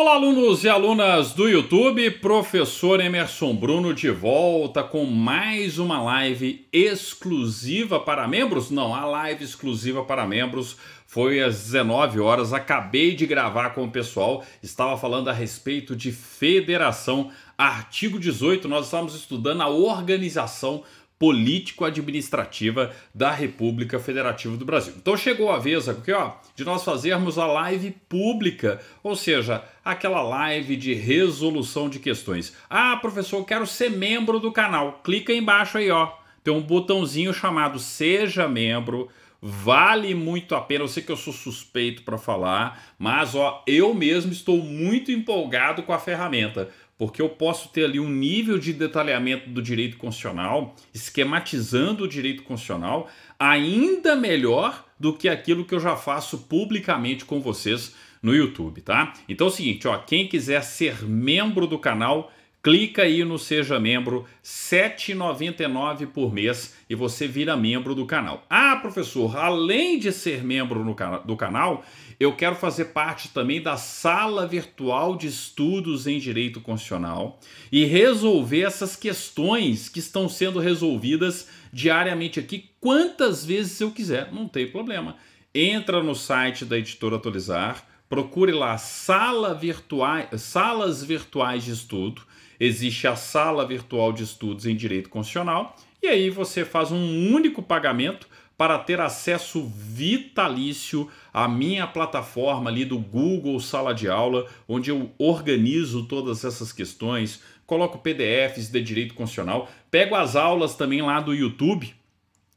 Olá, alunos e alunas do YouTube, professor Emerson Bruno de volta com mais uma live exclusiva para membros. Não, a live exclusiva para membros foi às 19 horas. Acabei de gravar com o pessoal, estava falando a respeito de federação, artigo 18. Nós estávamos estudando a organização político-administrativa da República Federativa do Brasil. Então chegou a vez aqui, ó, de nós fazermos a live pública, ou seja, aquela live de resolução de questões. Ah, professor, quero ser membro do canal. Clica embaixo aí, ó. Tem um botãozinho chamado Seja Membro vale muito a pena. Eu sei que eu sou suspeito para falar, mas ó, eu mesmo estou muito empolgado com a ferramenta, porque eu posso ter ali um nível de detalhamento do direito constitucional, esquematizando o direito constitucional, ainda melhor do que aquilo que eu já faço publicamente com vocês no YouTube, tá? Então é o seguinte, ó, quem quiser ser membro do canal, clica aí no seja membro, 7.99 por mês e você vira membro do canal. Ah, professor, além de ser membro no, do canal, eu quero fazer parte também da sala virtual de estudos em direito constitucional e resolver essas questões que estão sendo resolvidas diariamente aqui, quantas vezes eu quiser, não tem problema. Entra no site da editora Atualizar, procure lá sala virtua salas virtuais de estudo. Existe a sala virtual de estudos em direito constitucional e aí você faz um único pagamento para ter acesso vitalício à minha plataforma ali do Google Sala de Aula, onde eu organizo todas essas questões, coloco PDFs de direito constitucional, pego as aulas também lá do YouTube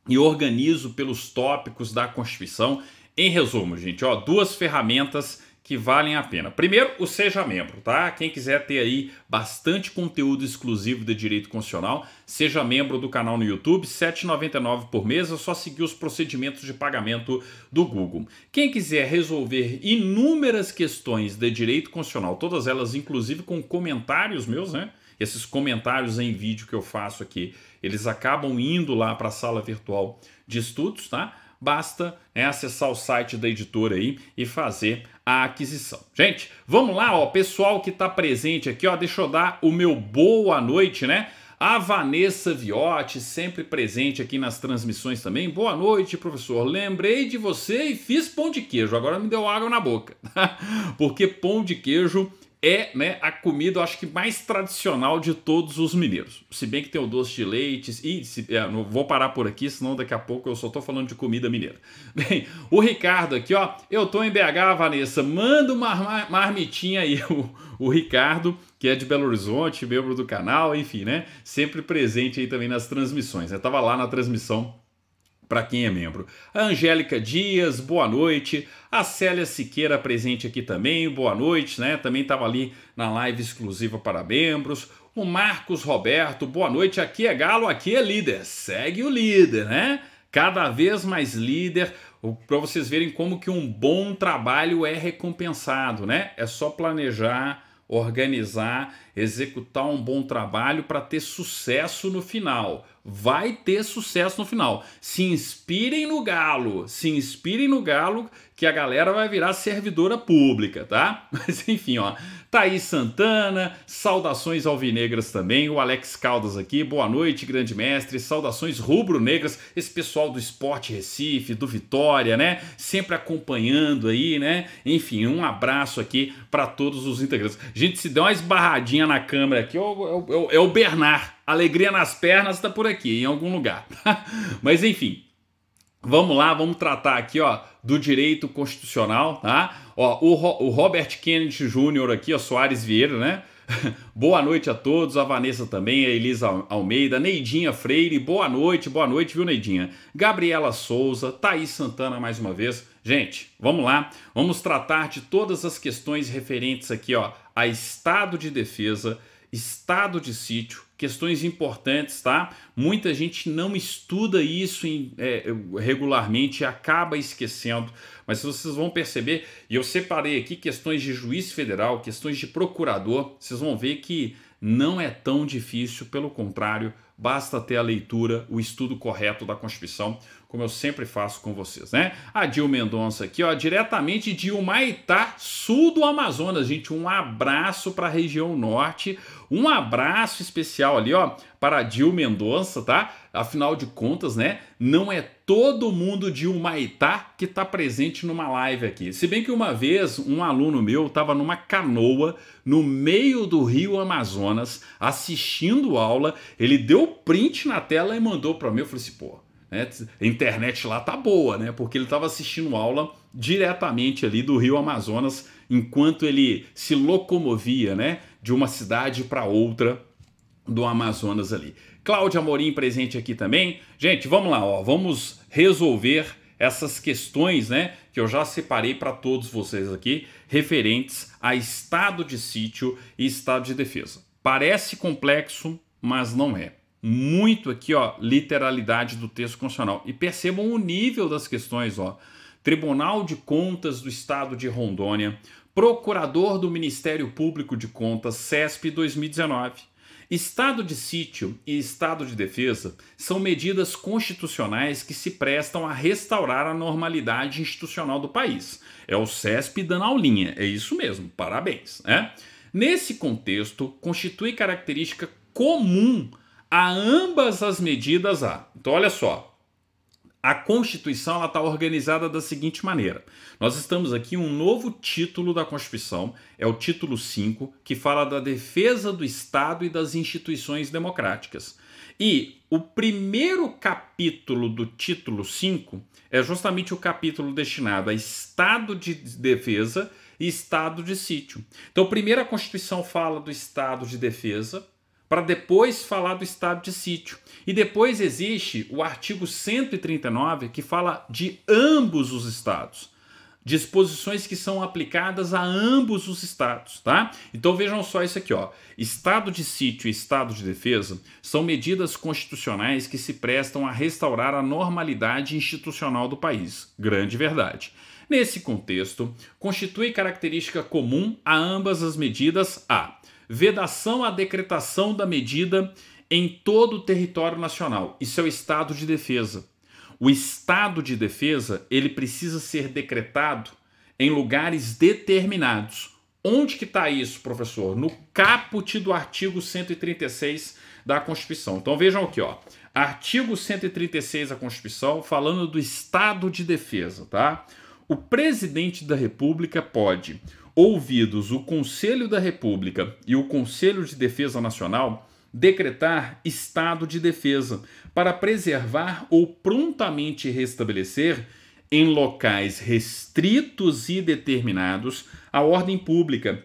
e organizo pelos tópicos da Constituição. Em resumo, gente, ó, duas ferramentas que valem a pena. Primeiro, o Seja Membro, tá? Quem quiser ter aí bastante conteúdo exclusivo de direito constitucional, seja membro do canal no YouTube, R$ 7,99 por mês, é só seguir os procedimentos de pagamento do Google. Quem quiser resolver inúmeras questões de direito constitucional, todas elas inclusive com comentários meus, né? Esses comentários em vídeo que eu faço aqui, eles acabam indo lá para a sala virtual de estudos, tá? basta né, acessar o site da editora aí e fazer a aquisição. Gente, vamos lá, ó, pessoal que está presente aqui, ó, deixa eu dar o meu boa noite, né? A Vanessa Viotti, sempre presente aqui nas transmissões também. Boa noite, professor. Lembrei de você e fiz pão de queijo. Agora me deu água na boca. Porque pão de queijo é né, a comida, acho que mais tradicional de todos os mineiros. Se bem que tem o doce de leite, e se, é, não vou parar por aqui, senão daqui a pouco eu só tô falando de comida mineira. Bem, o Ricardo aqui, ó, eu tô em BH, Vanessa, manda uma marmitinha aí, o, o Ricardo, que é de Belo Horizonte, membro do canal, enfim, né, sempre presente aí também nas transmissões, eu tava lá na transmissão para quem é membro. A Angélica Dias, boa noite. A Célia Siqueira presente aqui também, boa noite, né? Também estava ali na live exclusiva para membros. O Marcos Roberto, boa noite. Aqui é Galo, aqui é líder. Segue o líder, né? Cada vez mais líder, para vocês verem como que um bom trabalho é recompensado, né? É só planejar organizar, executar um bom trabalho para ter sucesso no final. Vai ter sucesso no final. Se inspirem no Galo, se inspirem no Galo que a galera vai virar servidora pública, tá? Mas enfim, ó, Thaís Santana, saudações alvinegras também, o Alex Caldas aqui, boa noite, grande mestre, saudações rubro-negras, esse pessoal do Esporte Recife, do Vitória, né? Sempre acompanhando aí, né? Enfim, um abraço aqui para todos os integrantes. Gente, se der uma esbarradinha na câmera aqui, é o, é o Bernard. Alegria nas pernas tá por aqui, em algum lugar. Mas enfim, Vamos lá, vamos tratar aqui ó, do direito constitucional, tá? Ó, o, Ro, o Robert Kennedy Jr. aqui, ó, Soares Vieira, né? boa noite a todos, a Vanessa também, a Elisa Almeida, Neidinha Freire, boa noite, boa noite, viu, Neidinha? Gabriela Souza, Thaís Santana mais uma vez. Gente, vamos lá, vamos tratar de todas as questões referentes aqui, ó, a estado de defesa, estado de sítio, questões importantes, tá? Muita gente não estuda isso em, é, regularmente e acaba esquecendo. Mas vocês vão perceber, e eu separei aqui questões de juiz federal, questões de procurador, vocês vão ver que não é tão difícil, pelo contrário, basta ter a leitura, o estudo correto da Constituição, como eu sempre faço com vocês, né? A Dil Mendonça aqui, ó, diretamente de Humaitá, sul do Amazonas, gente. Um abraço para a região norte, um abraço especial ali, ó, para a Dil Mendonça, tá? Afinal de contas, né? Não é todo mundo de Humaitá que tá presente numa live aqui. Se bem que uma vez um aluno meu estava numa canoa no meio do Rio Amazonas assistindo aula, ele deu print na tela e mandou para mim. Eu falei assim, pô né? A internet lá tá boa, né? Porque ele estava assistindo aula diretamente ali do Rio Amazonas enquanto ele se locomovia, né? De uma cidade para outra do Amazonas ali. Cláudia Amorim presente aqui também. Gente, vamos lá, ó, vamos resolver essas questões, né, que eu já separei para todos vocês aqui, referentes a estado de sítio e estado de defesa. Parece complexo, mas não é muito aqui, ó, literalidade do texto constitucional. E percebam o nível das questões, ó. Tribunal de Contas do Estado de Rondônia, Procurador do Ministério Público de Contas, CESP 2019. Estado de sítio e estado de defesa são medidas constitucionais que se prestam a restaurar a normalidade institucional do país. É o CESP dando aulinha, é isso mesmo, parabéns. Né? Nesse contexto, constitui característica comum a ambas as medidas há. Então, olha só. A Constituição está organizada da seguinte maneira. Nós estamos aqui um novo título da Constituição, é o título 5, que fala da defesa do Estado e das instituições democráticas. E o primeiro capítulo do título 5 é justamente o capítulo destinado a Estado de defesa e Estado de sítio. Então, primeiro a Constituição fala do Estado de defesa, para depois falar do estado de sítio. E depois existe o artigo 139 que fala de ambos os estados. Disposições que são aplicadas a ambos os estados, tá? Então vejam só isso aqui, ó. Estado de sítio e estado de defesa são medidas constitucionais que se prestam a restaurar a normalidade institucional do país. Grande verdade. Nesse contexto, constitui característica comum a ambas as medidas a Vedação à decretação da medida em todo o território nacional. Isso é o estado de defesa. O estado de defesa, ele precisa ser decretado em lugares determinados. Onde que está isso, professor? No caput do artigo 136 da Constituição. Então vejam aqui, ó. Artigo 136 da Constituição falando do estado de defesa, tá? O presidente da República pode ouvidos o Conselho da República e o Conselho de Defesa Nacional, decretar estado de defesa para preservar ou prontamente restabelecer em locais restritos e determinados a ordem pública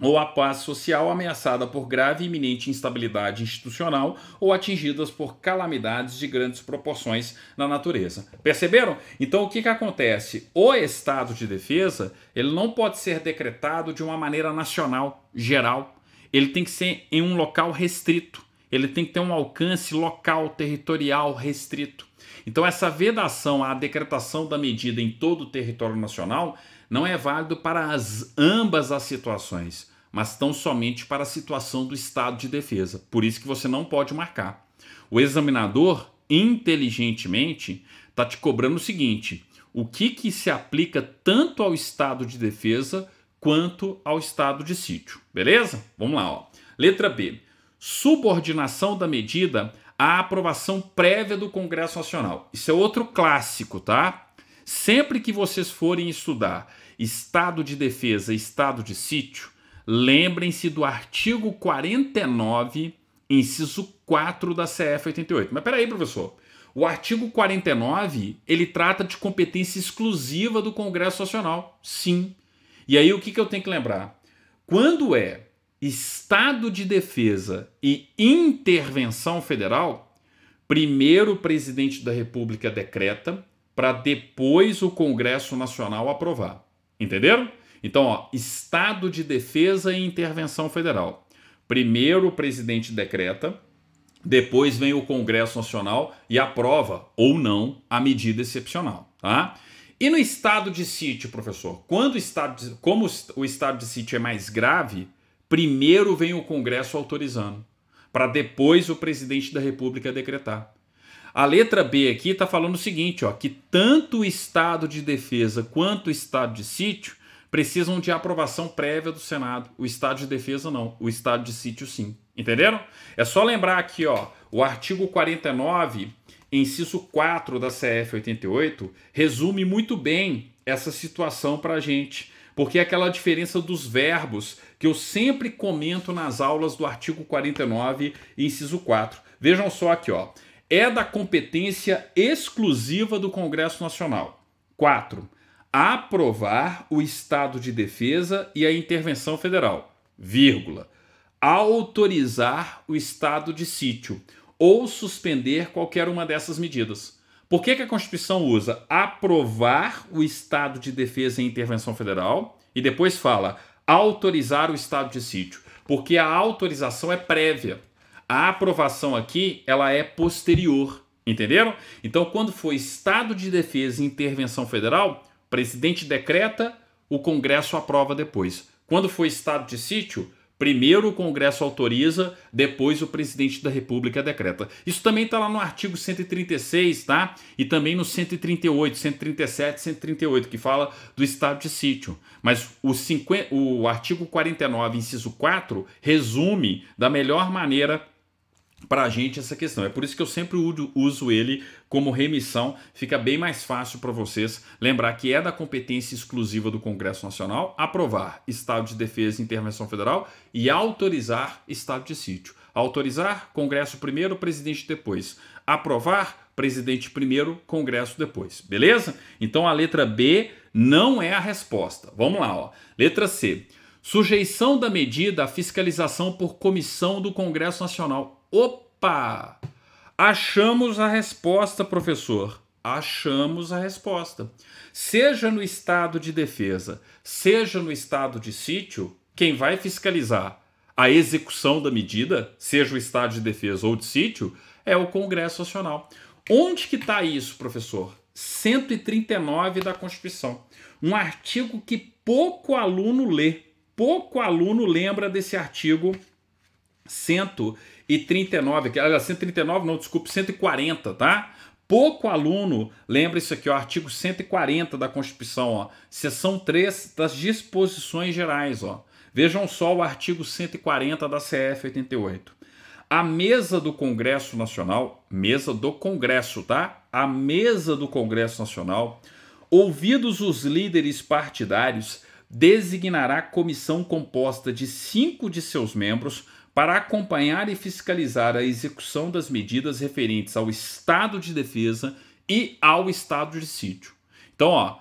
ou a paz social ameaçada por grave e iminente instabilidade institucional ou atingidas por calamidades de grandes proporções na natureza. Perceberam? Então o que, que acontece? O estado de defesa ele não pode ser decretado de uma maneira nacional, geral. Ele tem que ser em um local restrito. Ele tem que ter um alcance local, territorial restrito. Então essa vedação à decretação da medida em todo o território nacional não é válido para as, ambas as situações mas tão somente para a situação do estado de defesa. Por isso que você não pode marcar. O examinador, inteligentemente, está te cobrando o seguinte: o que, que se aplica tanto ao estado de defesa quanto ao estado de sítio. Beleza? Vamos lá. Ó. Letra B. Subordinação da medida à aprovação prévia do Congresso Nacional. Isso é outro clássico, tá? Sempre que vocês forem estudar estado de defesa e estado de sítio, Lembrem-se do artigo 49, inciso 4 da CF 88. Mas peraí, professor. O artigo 49, ele trata de competência exclusiva do Congresso Nacional. Sim. E aí o que, que eu tenho que lembrar? Quando é estado de defesa e intervenção federal, primeiro o presidente da República decreta para depois o Congresso Nacional aprovar. Entenderam? Então, ó, estado de defesa e intervenção federal. Primeiro o presidente decreta, depois vem o Congresso Nacional e aprova ou não a medida excepcional, tá? E no estado de sítio, professor, quando o estado de, como o estado de sítio é mais grave, primeiro vem o Congresso autorizando, para depois o presidente da República decretar. A letra B aqui está falando o seguinte, ó, que tanto o estado de defesa quanto o estado de sítio precisam de aprovação prévia do Senado. O estado de defesa não, o estado de sítio sim. Entenderam? É só lembrar aqui, ó, o artigo 49, inciso 4 da CF 88, resume muito bem essa situação para a gente, porque é aquela diferença dos verbos que eu sempre comento nas aulas do artigo 49, inciso 4. Vejam só aqui, ó. É da competência exclusiva do Congresso Nacional. 4 aprovar o estado de defesa e a intervenção federal, vírgula, autorizar o estado de sítio ou suspender qualquer uma dessas medidas. Por que, que a Constituição usa aprovar o estado de defesa e intervenção federal e depois fala autorizar o estado de sítio? Porque a autorização é prévia. A aprovação aqui, ela é posterior, entenderam? Então, quando for estado de defesa e intervenção federal, Presidente decreta, o Congresso aprova depois. Quando foi estado de sítio, primeiro o Congresso autoriza, depois o presidente da República decreta. Isso também está lá no artigo 136, tá? E também no 138, 137, 138, que fala do estado de sítio. Mas o, 50, o artigo 49, inciso 4, resume da melhor maneira para a gente essa questão. É por isso que eu sempre uso ele como remissão, fica bem mais fácil para vocês lembrar que é da competência exclusiva do Congresso Nacional aprovar Estado de Defesa e Intervenção Federal e autorizar Estado de Sítio. Autorizar, Congresso primeiro, presidente depois. Aprovar, presidente primeiro, Congresso depois. Beleza? Então a letra B não é a resposta. Vamos lá, ó. Letra C. Sujeição da medida à fiscalização por comissão do Congresso Nacional Opa! Achamos a resposta, professor. Achamos a resposta. Seja no estado de defesa, seja no estado de sítio, quem vai fiscalizar a execução da medida, seja o estado de defesa ou de sítio, é o Congresso Nacional. Onde que está isso, professor? 139 da Constituição. Um artigo que pouco aluno lê, pouco aluno lembra desse artigo 139 e aliás, 139 não, desculpe, 140, tá? Pouco aluno, lembra isso aqui, o artigo 140 da Constituição, ó, seção 3 das disposições gerais, ó. Vejam só o artigo 140 da CF 88. A mesa do Congresso Nacional, mesa do Congresso, tá? A mesa do Congresso Nacional, ouvidos os líderes partidários, designará comissão composta de cinco de seus membros para acompanhar e fiscalizar a execução das medidas referentes ao estado de defesa e ao estado de sítio. Então, ó,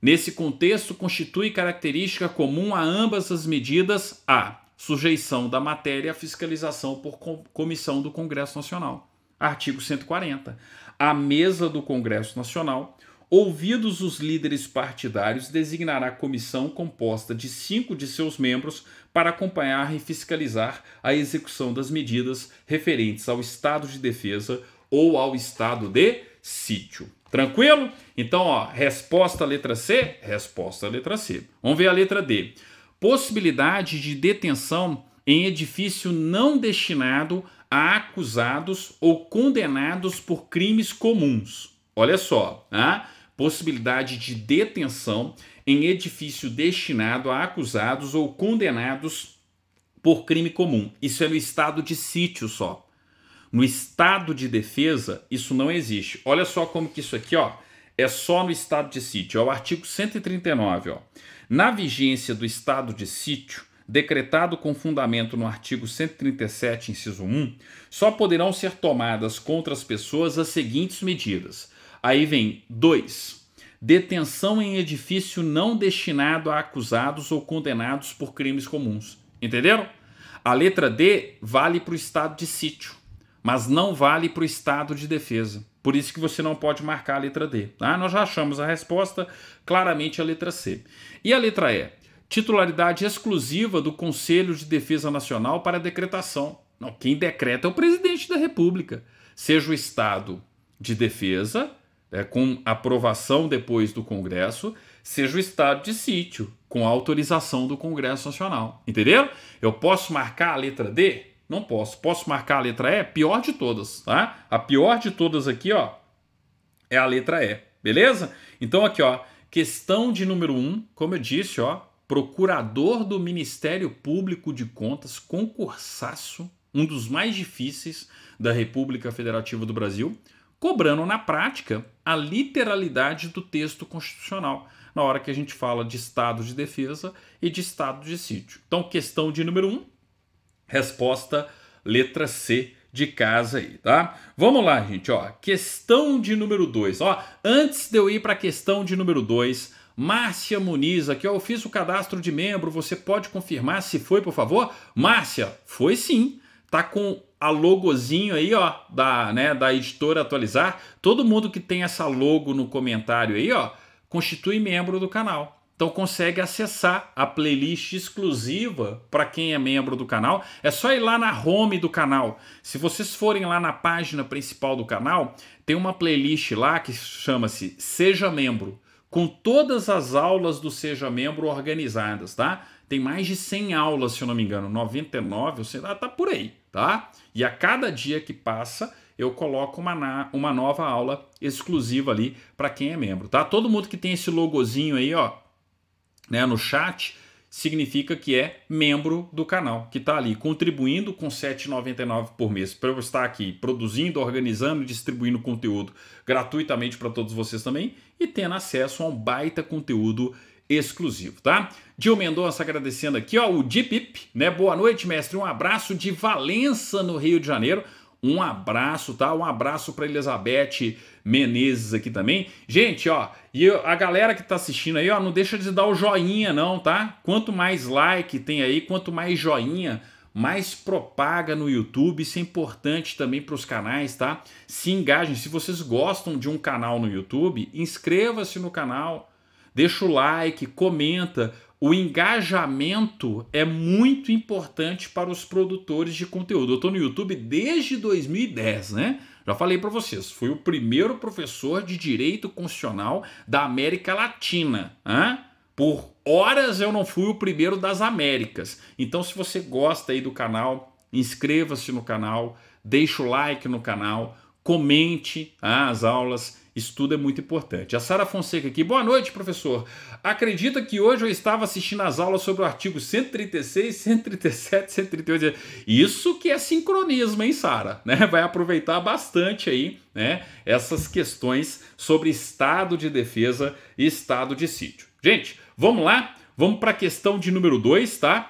nesse contexto, constitui característica comum a ambas as medidas a sujeição da matéria à fiscalização por comissão do Congresso Nacional. Artigo 140. A mesa do Congresso Nacional Ouvidos os líderes partidários, designará comissão composta de cinco de seus membros para acompanhar e fiscalizar a execução das medidas referentes ao estado de defesa ou ao estado de sítio. Tranquilo? Então, ó, resposta letra C, resposta letra C. Vamos ver a letra D. Possibilidade de detenção em edifício não destinado a acusados ou condenados por crimes comuns. Olha só, ah? possibilidade de detenção em edifício destinado a acusados ou condenados por crime comum. Isso é no estado de sítio só. No estado de defesa, isso não existe. Olha só como que isso aqui, ó, é só no estado de sítio. É o artigo 139, ó. Na vigência do estado de sítio, decretado com fundamento no artigo 137, inciso 1, só poderão ser tomadas contra as pessoas as seguintes medidas: Aí vem 2. Detenção em edifício não destinado a acusados ou condenados por crimes comuns. Entenderam? A letra D vale para o estado de sítio, mas não vale para o estado de defesa. Por isso que você não pode marcar a letra D. Ah, Nós já achamos a resposta, claramente a letra C. E a letra E? Titularidade exclusiva do Conselho de Defesa Nacional para decretação. Não, quem decreta é o presidente da República, seja o Estado de defesa é, com aprovação depois do Congresso, seja o estado de sítio, com autorização do Congresso Nacional. Entenderam? Eu posso marcar a letra D? Não posso. Posso marcar a letra E? Pior de todas, tá? A pior de todas aqui, ó, é a letra E, beleza? Então aqui, ó, questão de número 1, um, como eu disse, ó, procurador do Ministério Público de Contas, concursaço, um dos mais difíceis da República Federativa do Brasil cobrando na prática a literalidade do texto constitucional na hora que a gente fala de estado de defesa e de estado de sítio. Então, questão de número 1, um, resposta letra C de casa aí, tá? Vamos lá, gente, ó. Questão de número 2, ó. Antes de eu ir para a questão de número 2, Márcia Muniz, aqui ó, eu fiz o cadastro de membro, você pode confirmar se foi, por favor? Márcia, foi sim tá com a logozinho aí, ó, da, né, da editora atualizar. Todo mundo que tem essa logo no comentário aí, ó, constitui membro do canal. Então consegue acessar a playlist exclusiva para quem é membro do canal. É só ir lá na home do canal. Se vocês forem lá na página principal do canal, tem uma playlist lá que chama-se Seja Membro, com todas as aulas do Seja Membro organizadas, tá? Tem mais de 100 aulas, se eu não me engano, 99, ou sei lá, tá por aí tá? E a cada dia que passa, eu coloco uma, uma nova aula exclusiva ali para quem é membro, tá? Todo mundo que tem esse logozinho aí, ó, né, no chat, significa que é membro do canal, que está ali contribuindo com R$ 7,99 por mês. Para eu estar aqui produzindo, organizando, distribuindo conteúdo gratuitamente para todos vocês também e tendo acesso a um baita conteúdo exclusivo, tá? Gil Mendonça agradecendo aqui, ó, o Dipip, né? Boa noite, mestre. Um abraço de Valença, no Rio de Janeiro. Um abraço, tá? Um abraço para Elizabeth Menezes aqui também. Gente, ó, e a galera que tá assistindo aí, ó, não deixa de dar o joinha não, tá? Quanto mais like tem aí, quanto mais joinha, mais propaga no YouTube. Isso é importante também para os canais, tá? Se engajem. Se vocês gostam de um canal no YouTube, inscreva-se no canal, deixa o like, comenta. O engajamento é muito importante para os produtores de conteúdo. Eu estou no YouTube desde 2010, né? Já falei para vocês, fui o primeiro professor de direito constitucional da América Latina. Hein? Por horas eu não fui o primeiro das Américas. Então, se você gosta aí do canal, inscreva-se no canal, deixa o like no canal, comente as aulas isso tudo é muito importante. A Sara Fonseca aqui. Boa noite, professor. Acredita que hoje eu estava assistindo as aulas sobre o artigo 136, 137, 138. Isso que é sincronismo, hein, Sara? Né? Vai aproveitar bastante aí, né? Essas questões sobre estado de defesa e estado de sítio. Gente, vamos lá? Vamos para a questão de número 2, tá?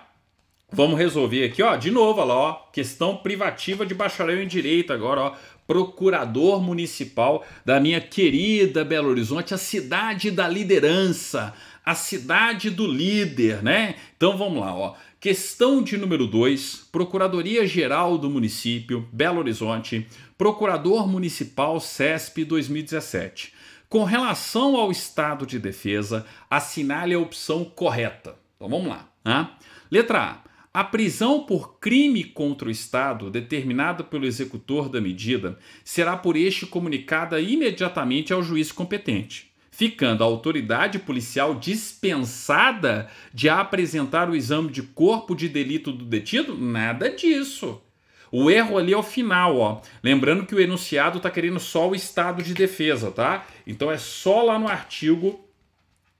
Vamos resolver aqui, ó, de novo, olha lá, ó, questão privativa de bacharel em direito agora, ó, procurador municipal da minha querida Belo Horizonte, a cidade da liderança, a cidade do líder, né? Então vamos lá, ó. Questão de número 2, Procuradoria Geral do município Belo Horizonte, Procurador Municipal CESP 2017. Com relação ao estado de defesa, assinale a opção correta. Então vamos lá, né? Letra A. A prisão por crime contra o Estado, determinada pelo executor da medida, será por este comunicada imediatamente ao juiz competente, ficando a autoridade policial dispensada de apresentar o exame de corpo de delito do detido? Nada disso. O erro ali é o final, ó. Lembrando que o enunciado está querendo só o estado de defesa, tá? Então é só lá no artigo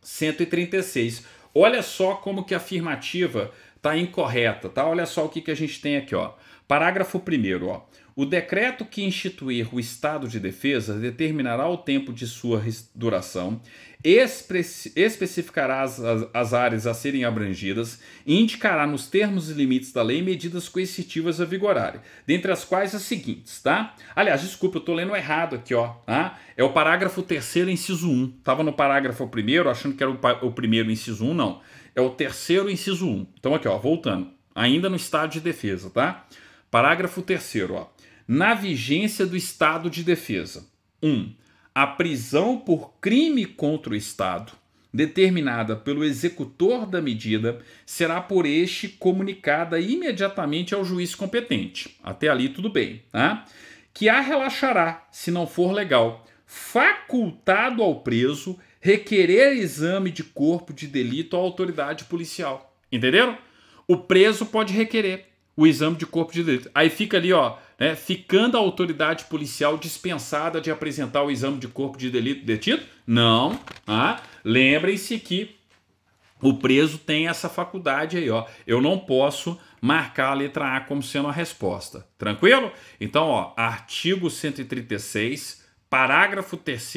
136. Olha só como que a afirmativa está incorreta, tá? Olha só o que, que a gente tem aqui, ó. Parágrafo 1 ó. O decreto que instituir o estado de defesa determinará o tempo de sua duração, especificará as, as, as, áreas a serem abrangidas e indicará nos termos e limites da lei medidas coercitivas a vigorarem, dentre as quais as seguintes, tá? Aliás, desculpa, eu estou lendo errado aqui, ó. Tá? É o parágrafo 3 inciso 1. Tava no parágrafo 1 achando que era o, o primeiro inciso 1, não é o terceiro inciso 1. Então, aqui, ó, voltando, ainda no estado de defesa, tá? Parágrafo terceiro, ó. Na vigência do estado de defesa, 1. Um, a prisão por crime contra o Estado, determinada pelo executor da medida, será por este comunicada imediatamente ao juiz competente. Até ali tudo bem, tá? Que a relaxará, se não for legal, facultado ao preso requerer exame de corpo de delito à autoridade policial. Entenderam? O preso pode requerer o exame de corpo de delito. Aí fica ali, ó, né, ficando a autoridade policial dispensada de apresentar o exame de corpo de delito detido? Não. Ah, lembrem-se que o preso tem essa faculdade aí, ó. Eu não posso marcar a letra A como sendo a resposta. Tranquilo? Então, ó, artigo 136, parágrafo 3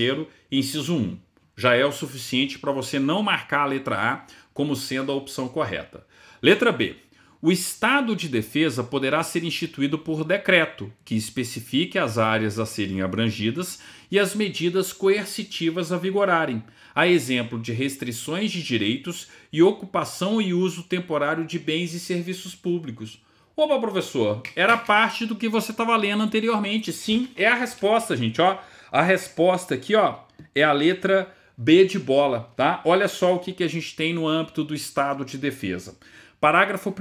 inciso 1 já é o suficiente para você não marcar a letra A como sendo a opção correta. Letra B. O estado de defesa poderá ser instituído por decreto, que especifique as áreas a serem abrangidas e as medidas coercitivas a vigorarem, a exemplo de restrições de direitos e ocupação e uso temporário de bens e serviços públicos. Opa, professor, era parte do que você estava lendo anteriormente. Sim, é a resposta, gente, ó. A resposta aqui, ó, é a letra B de bola, tá? Olha só o que, que a gente tem no âmbito do estado de defesa. Parágrafo 1.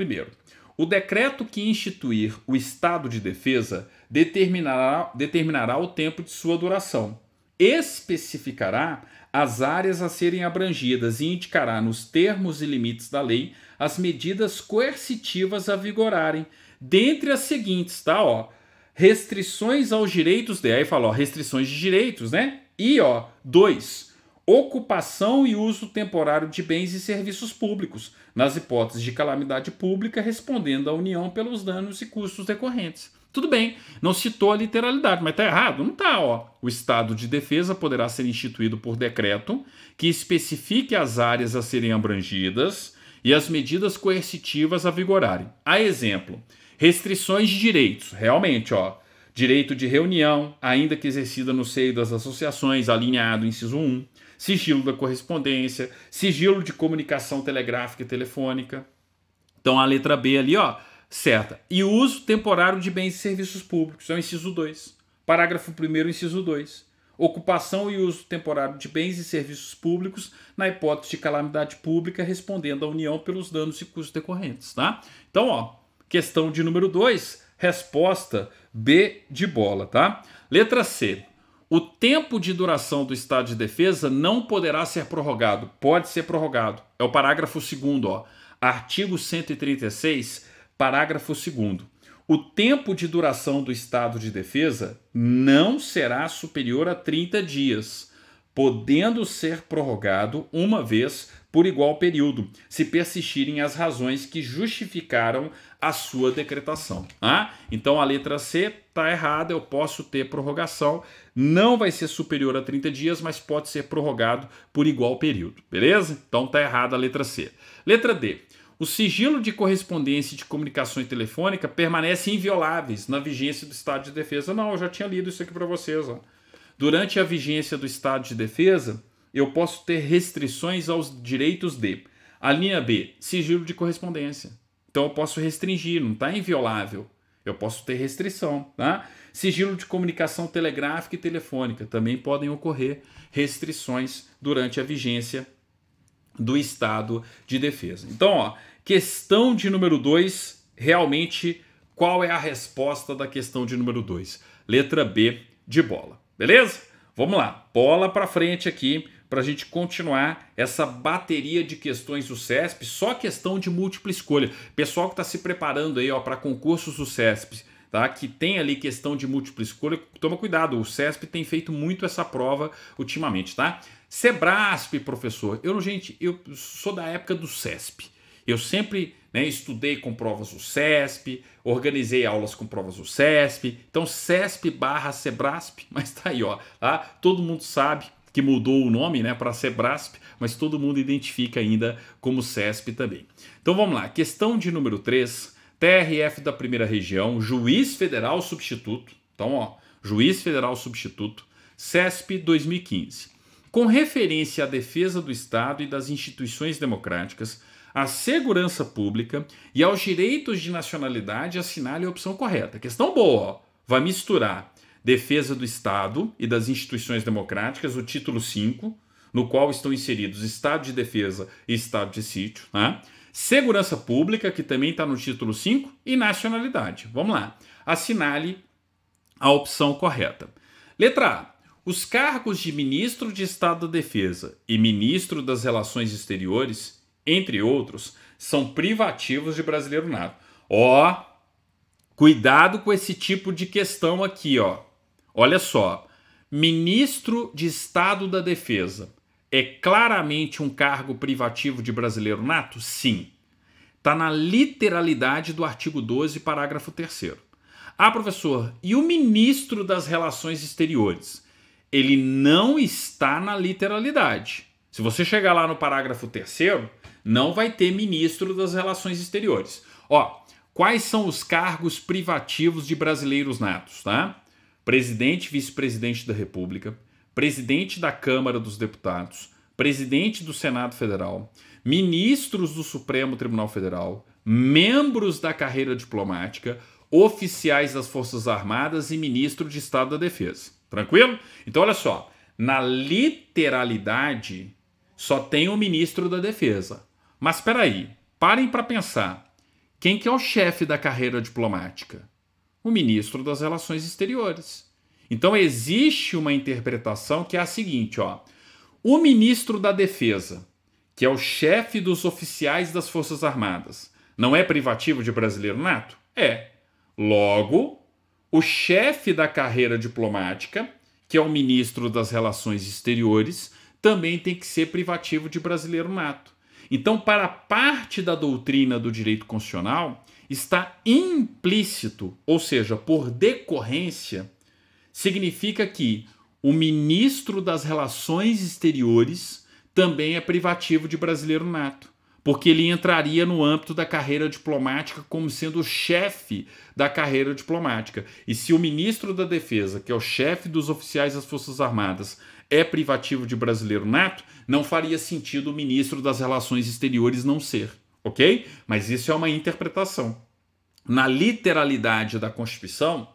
O decreto que instituir o estado de defesa determinará, determinará o tempo de sua duração, especificará as áreas a serem abrangidas e indicará, nos termos e limites da lei, as medidas coercitivas a vigorarem, dentre as seguintes, tá? Ó, restrições aos direitos de. Aí fala, restrições de direitos, né? E, ó, dois, ocupação e uso temporário de bens e serviços públicos, nas hipóteses de calamidade pública, respondendo à União pelos danos e custos decorrentes. Tudo bem, não citou a literalidade, mas está errado? Não está, ó. O estado de defesa poderá ser instituído por decreto que especifique as áreas a serem abrangidas e as medidas coercitivas a vigorarem. A exemplo, restrições de direitos, realmente, ó. Direito de reunião, ainda que exercida no seio das associações, alinhado inciso 1 sigilo da correspondência, sigilo de comunicação telegráfica e telefônica. Então a letra B ali, ó, certa. E uso temporário de bens e serviços públicos, é o inciso 2. Parágrafo 1 inciso 2. Ocupação e uso temporário de bens e serviços públicos na hipótese de calamidade pública respondendo à União pelos danos e custos decorrentes, tá? Então, ó, questão de número 2, resposta B de bola, tá? Letra C. O tempo de duração do estado de defesa não poderá ser prorrogado. Pode ser prorrogado. É o parágrafo 2 ó. Artigo 136, parágrafo 2 O tempo de duração do estado de defesa não será superior a 30 dias, podendo ser prorrogado uma vez por igual período, se persistirem as razões que justificaram a sua decretação. Ah, então a letra C está errada, eu posso ter prorrogação, não vai ser superior a 30 dias, mas pode ser prorrogado por igual período, beleza? Então está errada a letra C. Letra D. O sigilo de correspondência e de comunicação e telefônica permanece invioláveis na vigência do estado de defesa. Não, eu já tinha lido isso aqui para vocês. Ó. Durante a vigência do estado de defesa, eu posso ter restrições aos direitos de. A linha B, sigilo de correspondência. Então eu posso restringir, não está inviolável. Eu posso ter restrição, tá? Sigilo de comunicação telegráfica e telefônica também podem ocorrer restrições durante a vigência do estado de defesa. Então, ó, questão de número 2, realmente qual é a resposta da questão de número 2? Letra B de bola. Beleza? Vamos lá. Bola para frente aqui para a gente continuar essa bateria de questões do CESP, só questão de múltipla escolha. Pessoal que está se preparando aí para concursos do CESP, tá? que tem ali questão de múltipla escolha, toma cuidado, o CESP tem feito muito essa prova ultimamente, tá? Sebrasp, professor, eu, gente, eu sou da época do CESP. Eu sempre né, estudei com provas do CESP, organizei aulas com provas do CESP, então CESP barra Sebrasp, mas tá aí, ó, tá? todo mundo sabe que mudou o nome né, para Sebrasp, mas todo mundo identifica ainda como CESP também. Então vamos lá, questão de número 3, TRF da primeira região, juiz federal substituto. Então, ó, juiz federal substituto, CESP 2015. Com referência à defesa do Estado e das instituições democráticas, à segurança pública e aos direitos de nacionalidade, assinale a opção correta. Questão boa, ó. vai misturar Defesa do Estado e das Instituições Democráticas, o título 5, no qual estão inseridos Estado de Defesa e Estado de Sítio, né? Segurança Pública, que também está no título 5, e Nacionalidade. Vamos lá. Assinale a opção correta. Letra A. Os cargos de ministro de Estado da Defesa e ministro das Relações Exteriores, entre outros, são privativos de brasileiro nato. Ó, cuidado com esse tipo de questão aqui, ó. Olha só, ministro de Estado da Defesa é claramente um cargo privativo de brasileiro nato? Sim. Está na literalidade do artigo 12, parágrafo 3. Ah, professor, e o ministro das Relações Exteriores? Ele não está na literalidade. Se você chegar lá no parágrafo 3, não vai ter ministro das Relações Exteriores. Ó, quais são os cargos privativos de brasileiros natos, tá? presidente e vice-presidente da República, presidente da Câmara dos Deputados, presidente do Senado Federal, ministros do Supremo Tribunal Federal, membros da carreira diplomática, oficiais das Forças Armadas e ministro de Estado da Defesa. Tranquilo? Então, olha só. Na literalidade, só tem o ministro da Defesa. Mas espera aí, parem para pensar. Quem que é o chefe da carreira diplomática? o ministro das Relações Exteriores. Então existe uma interpretação que é a seguinte, ó. O ministro da Defesa, que é o chefe dos oficiais das Forças Armadas, não é privativo de brasileiro nato? É. Logo, o chefe da carreira diplomática, que é o ministro das Relações Exteriores, também tem que ser privativo de brasileiro nato. Então, para parte da doutrina do direito constitucional, está implícito, ou seja, por decorrência, significa que o ministro das Relações Exteriores também é privativo de brasileiro nato, porque ele entraria no âmbito da carreira diplomática como sendo o chefe da carreira diplomática. E se o ministro da Defesa, que é o chefe dos oficiais das Forças Armadas, é privativo de brasileiro nato, não faria sentido o ministro das Relações Exteriores não ser, ok? Mas isso é uma interpretação na literalidade da Constituição,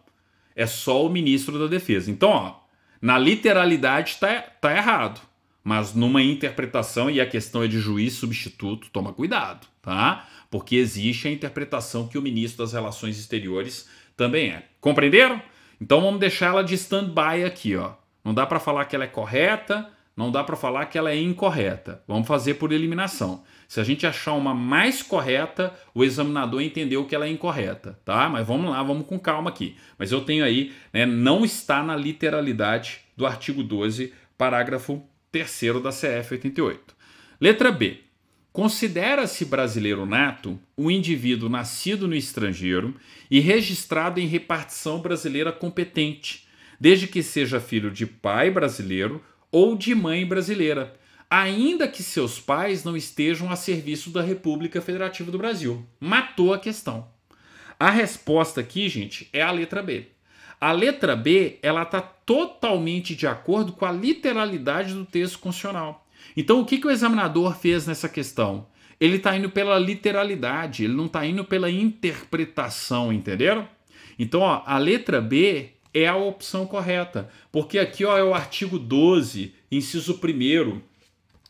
é só o ministro da Defesa. Então, ó, na literalidade está tá errado, mas numa interpretação, e a questão é de juiz substituto, toma cuidado, tá? Porque existe a interpretação que o ministro das Relações Exteriores também é. Compreenderam? Então vamos deixar ela de stand-by aqui, ó. Não dá para falar que ela é correta, não dá para falar que ela é incorreta. Vamos fazer por eliminação. Se a gente achar uma mais correta, o examinador entendeu que ela é incorreta, tá? Mas vamos lá, vamos com calma aqui. Mas eu tenho aí, né, não está na literalidade do artigo 12, parágrafo 3 da CF 88. Letra B. Considera-se brasileiro nato o indivíduo nascido no estrangeiro e registrado em repartição brasileira competente, desde que seja filho de pai brasileiro ou de mãe brasileira, ainda que seus pais não estejam a serviço da República Federativa do Brasil. Matou a questão. A resposta aqui, gente, é a letra B. A letra B, ela está totalmente de acordo com a literalidade do texto constitucional. Então, o que, que o examinador fez nessa questão? Ele está indo pela literalidade, ele não está indo pela interpretação, entenderam? Então, ó, a letra B é a opção correta, porque aqui ó, é o artigo 12, inciso 1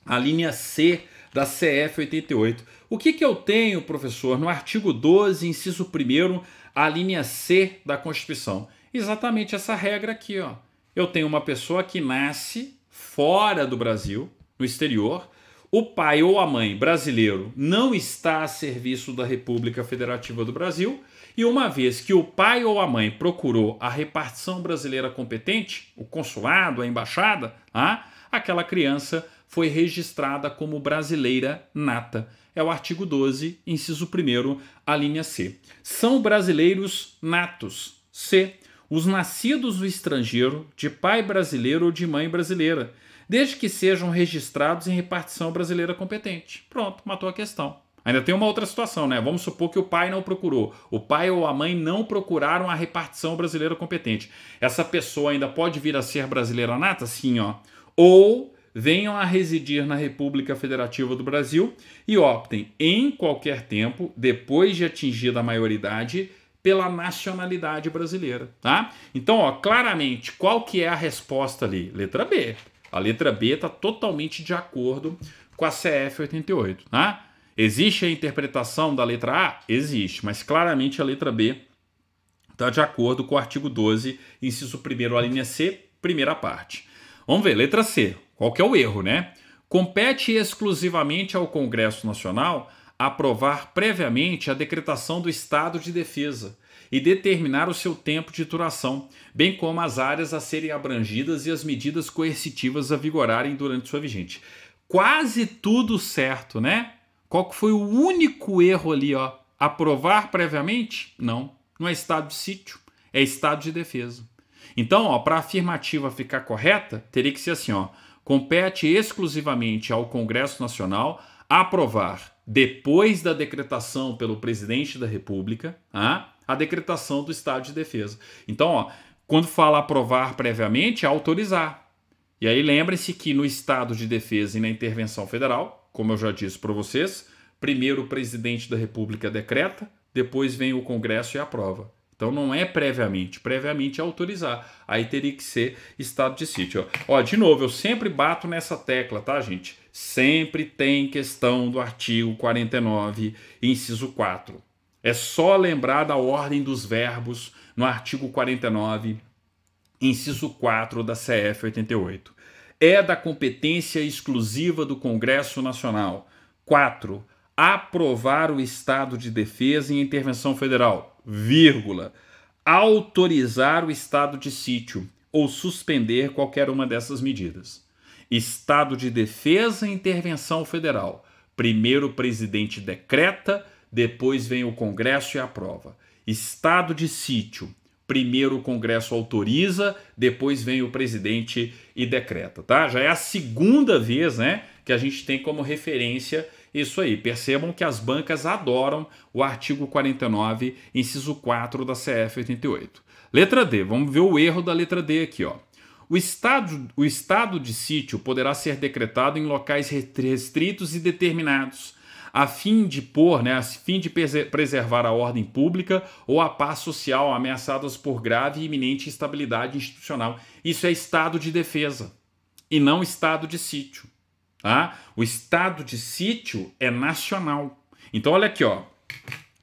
a linha C da CF 88. O que, que eu tenho, professor, no artigo 12, inciso 1, a linha C da Constituição? Exatamente essa regra aqui, ó. Eu tenho uma pessoa que nasce fora do Brasil, no exterior, o pai ou a mãe brasileiro não está a serviço da República Federativa do Brasil, e uma vez que o pai ou a mãe procurou a repartição brasileira competente, o consulado, a embaixada, ah, aquela criança foi registrada como brasileira nata. É o artigo 12, inciso 1, a linha C. São brasileiros natos. C. Os nascidos do estrangeiro, de pai brasileiro ou de mãe brasileira, desde que sejam registrados em repartição brasileira competente. Pronto, matou a questão. Ainda tem uma outra situação, né? Vamos supor que o pai não procurou, o pai ou a mãe não procuraram a repartição brasileira competente. Essa pessoa ainda pode vir a ser brasileira nata? Sim, ó. Ou venham a residir na República Federativa do Brasil e optem em qualquer tempo, depois de atingida a maioridade, pela nacionalidade brasileira, tá? Então, ó, claramente, qual que é a resposta ali? Letra B. A letra B está totalmente de acordo com a CF 88, tá? Existe a interpretação da letra A? Existe, mas claramente a letra B está de acordo com o artigo 12, inciso 1, a linha C, primeira parte. Vamos ver, letra C. Qual que é o erro, né? Compete exclusivamente ao Congresso Nacional aprovar previamente a decretação do estado de defesa e determinar o seu tempo de duração, bem como as áreas a serem abrangidas e as medidas coercitivas a vigorarem durante sua vigente. Quase tudo certo, né? Qual que foi o único erro ali, ó? Aprovar previamente? Não, não é estado de sítio, é estado de defesa. Então, para a afirmativa ficar correta, teria que ser assim: ó, compete exclusivamente ao Congresso Nacional aprovar, depois da decretação pelo presidente da República, a, tá? a decretação do estado de defesa. Então, ó, quando fala aprovar previamente, é autorizar. E aí lembre-se que no estado de defesa e na intervenção federal, como eu já disse para vocês, primeiro o presidente da República decreta, depois vem o Congresso e aprova. Então não é previamente, previamente é autorizar. Aí teria que ser estado de sítio. Ó, de novo, eu sempre bato nessa tecla, tá, gente? Sempre tem questão do artigo 49, inciso 4. É só lembrar da ordem dos verbos no artigo 49, inciso 4 da CF 88. É da competência exclusiva do Congresso Nacional. 4. Aprovar o estado de defesa e intervenção federal vírgula, autorizar o estado de sítio ou suspender qualquer uma dessas medidas. Estado de defesa e intervenção federal. Primeiro o presidente decreta, depois vem o Congresso e aprova. Estado de sítio. Primeiro o Congresso autoriza, depois vem o presidente e decreta, tá? Já é a segunda vez, né, que a gente tem como referência isso aí. Percebam que as bancas adoram o artigo 49, inciso 4 da CF 88. Letra D, vamos ver o erro da letra D aqui, ó. O estado, o estado de sítio poderá ser decretado em locais restritos e determinados, a fim de pôr, né, a fim de preservar a ordem pública ou a paz social ameaçadas por grave e iminente instabilidade institucional. Isso é estado de defesa e não estado de sítio. Tá? O estado de sítio é nacional. Então, olha aqui, ó.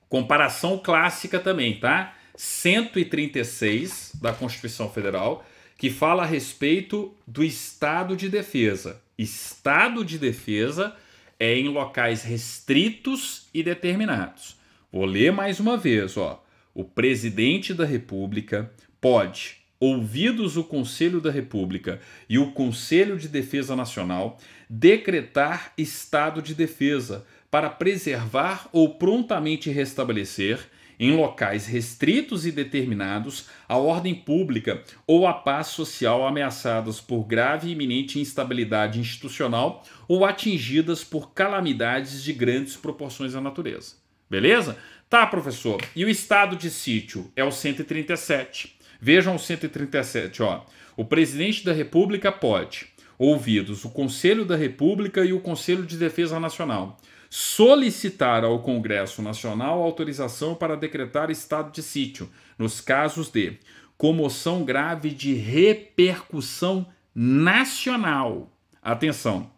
Comparação clássica também, tá? 136 da Constituição Federal, que fala a respeito do estado de defesa. Estado de defesa é em locais restritos e determinados. Vou ler mais uma vez, ó. O presidente da República pode, ouvidos o Conselho da República e o Conselho de Defesa Nacional, decretar estado de defesa para preservar ou prontamente restabelecer, em locais restritos e determinados, a ordem pública ou a paz social ameaçadas por grave e iminente instabilidade institucional ou atingidas por calamidades de grandes proporções à natureza. Beleza? Tá, professor. E o estado de sítio é o 137. Vejam o 137, ó. O presidente da República pode ouvidos o Conselho da República e o Conselho de Defesa Nacional, solicitar ao Congresso Nacional autorização para decretar estado de sítio, nos casos de comoção grave de repercussão nacional. Atenção,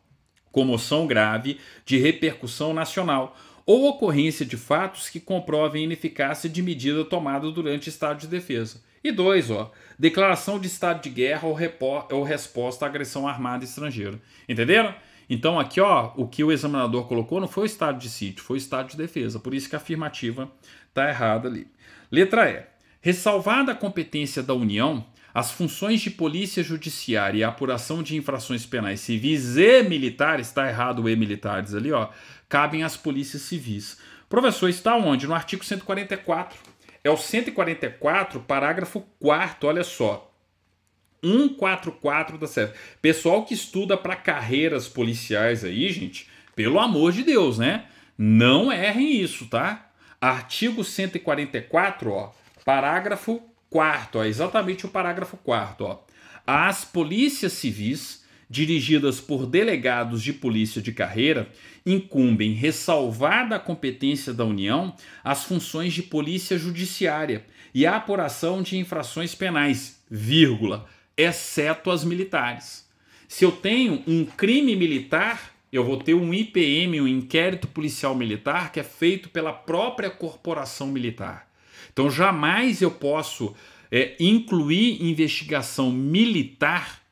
comoção grave de repercussão nacional ou ocorrência de fatos que comprovem ineficácia de medida tomada durante estado de defesa. E dois, ó, declaração de estado de guerra ou, repor, ou resposta à agressão armada estrangeira. Entenderam? Então aqui, ó, o que o examinador colocou não foi o estado de sítio, foi o estado de defesa. Por isso que a afirmativa está errada ali. Letra E. Ressalvada a competência da União, as funções de polícia judiciária e apuração de infrações penais civis e militares, está errado o e militares ali, ó, cabem às polícias civis. Professor, está onde? No artigo 144 é o 144, parágrafo 4, olha só. 144 da SEF. Pessoal que estuda para carreiras policiais aí, gente, pelo amor de Deus, né? Não errem isso, tá? Artigo 144, ó, parágrafo 4, ó, exatamente o parágrafo 4, ó. As polícias civis dirigidas por delegados de polícia de carreira, incumbem, ressalvada a competência da União, as funções de polícia judiciária e a apuração de infrações penais, vírgula, exceto as militares. Se eu tenho um crime militar, eu vou ter um IPM, um inquérito policial militar, que é feito pela própria corporação militar. Então jamais eu posso é, incluir investigação militar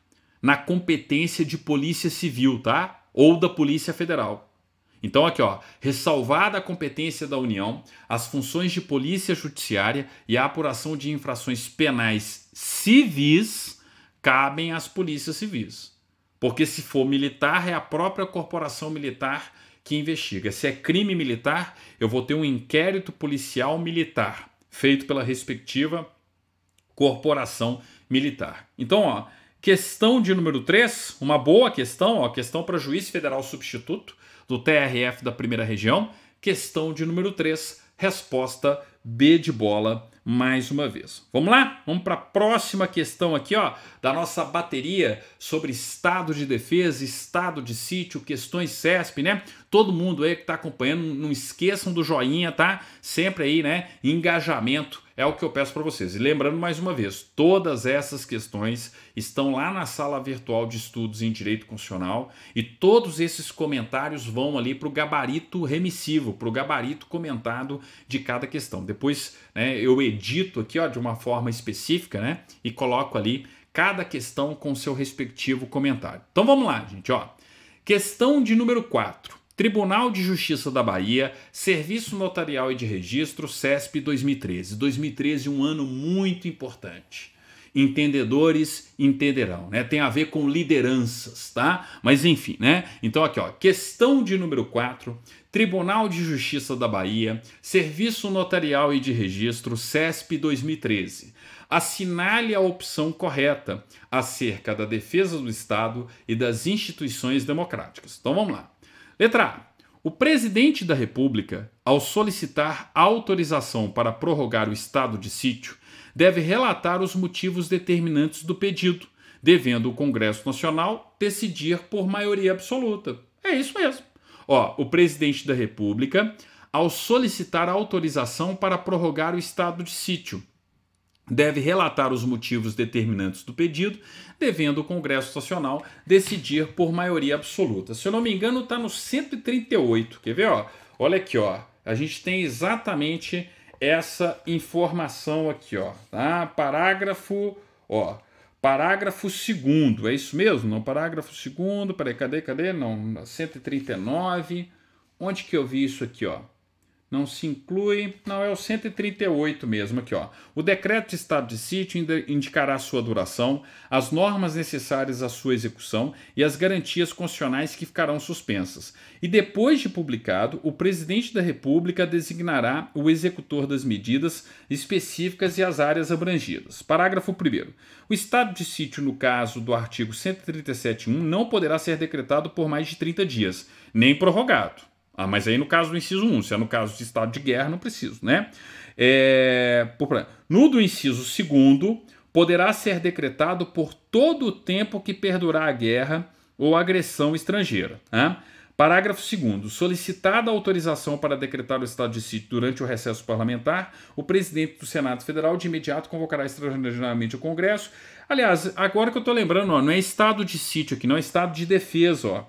na competência de Polícia Civil, tá? Ou da Polícia Federal. Então aqui, ó, ressalvada a competência da União, as funções de polícia judiciária e a apuração de infrações penais civis cabem às polícias civis. Porque se for militar, é a própria corporação militar que investiga. Se é crime militar, eu vou ter um inquérito policial militar, feito pela respectiva corporação militar. Então, ó, Questão de número 3, uma boa questão, ó, questão para juiz federal substituto do TRF da primeira região. Questão de número 3, resposta B de bola mais uma vez. Vamos lá? Vamos para a próxima questão aqui, ó, da nossa bateria sobre estado de defesa, estado de sítio, questões CESP, né? Todo mundo aí que está acompanhando, não esqueçam do joinha, tá? Sempre aí, né? Engajamento é o que eu peço para vocês. E lembrando mais uma vez, todas essas questões estão lá na sala virtual de estudos em direito constitucional e todos esses comentários vão ali para o gabarito remissivo, para o gabarito comentado de cada questão. Depois né, eu edito aqui ó, de uma forma específica né, e coloco ali cada questão com seu respectivo comentário. Então vamos lá, gente. Ó. Questão de número 4. Tribunal de Justiça da Bahia, Serviço Notarial e de Registro, CESP 2013. 2013, um ano muito importante entendedores entenderão, né? Tem a ver com lideranças, tá? Mas enfim, né? Então aqui, ó, questão de número 4, Tribunal de Justiça da Bahia, Serviço Notarial e de Registro, CESP 2013. Assinale a opção correta acerca da defesa do Estado e das instituições democráticas. Então vamos lá. Letra A. O presidente da República, ao solicitar autorização para prorrogar o estado de sítio, deve relatar os motivos determinantes do pedido, devendo o Congresso Nacional decidir por maioria absoluta. É isso mesmo. Ó, o presidente da República, ao solicitar autorização para prorrogar o estado de sítio, deve relatar os motivos determinantes do pedido, devendo o Congresso Nacional decidir por maioria absoluta. Se eu não me engano, está no 138. Quer ver? Ó? Olha aqui, ó. A gente tem exatamente essa informação aqui, ó, tá? Parágrafo, ó, parágrafo segundo, é isso mesmo? Não, parágrafo segundo, peraí, cadê, cadê? Não, 139, onde que eu vi isso aqui, ó? Não se inclui. Não, é o 138 mesmo aqui, ó. O decreto de estado de sítio indicará sua duração, as normas necessárias à sua execução e as garantias constitucionais que ficarão suspensas. E depois de publicado, o presidente da República designará o executor das medidas específicas e as áreas abrangidas. Parágrafo 1. O estado de sítio, no caso do artigo 137.1, não poderá ser decretado por mais de 30 dias, nem prorrogado. Ah, mas aí no caso do inciso 1, se é no caso de estado de guerra, não preciso, né? É, no do inciso 2, poderá ser decretado por todo o tempo que perdurar a guerra ou agressão estrangeira. Né? Parágrafo 2. Solicitada autorização para decretar o estado de sítio durante o recesso parlamentar, o presidente do Senado Federal de imediato convocará extraordinariamente o Congresso. Aliás, agora que eu estou lembrando, ó, não é estado de sítio aqui, não é estado de defesa. Ó.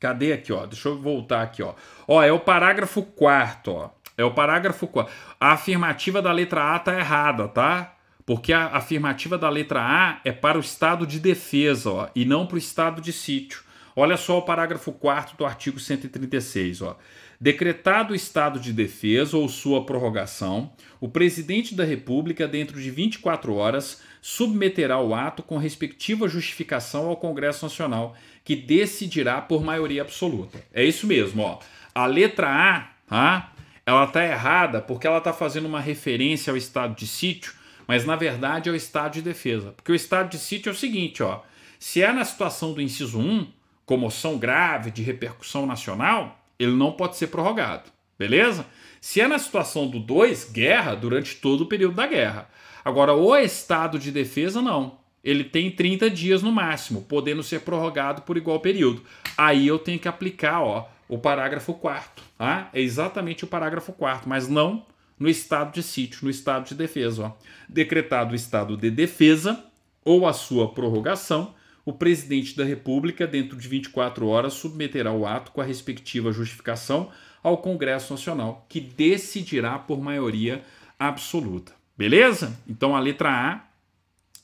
Cadê aqui, ó? Deixa eu voltar aqui, ó. Ó, é o parágrafo 4 ó. É o parágrafo 4. A afirmativa da letra A tá errada, tá? Porque a afirmativa da letra A é para o estado de defesa, ó, e não para o estado de sítio. Olha só o parágrafo 4 do artigo 136, ó. Decretado o estado de defesa ou sua prorrogação, o presidente da República, dentro de 24 horas, submeterá o ato com respectiva justificação ao Congresso Nacional, que decidirá por maioria absoluta. É isso mesmo, ó. A letra A, tá? ela tá errada porque ela tá fazendo uma referência ao estado de sítio, mas na verdade é o estado de defesa. Porque o estado de sítio é o seguinte, ó. Se é na situação do inciso 1, comoção grave de repercussão nacional, ele não pode ser prorrogado, beleza? Se é na situação do 2, guerra, durante todo o período da guerra. Agora, o estado de defesa, não. Ele tem 30 dias no máximo, podendo ser prorrogado por igual período. Aí eu tenho que aplicar ó, o parágrafo 4. Tá? É exatamente o parágrafo 4, mas não no estado de sítio, no estado de defesa. Ó. Decretado o estado de defesa ou a sua prorrogação, o presidente da República, dentro de 24 horas, submeterá o ato com a respectiva justificação ao Congresso Nacional, que decidirá por maioria absoluta. Beleza? Então a letra A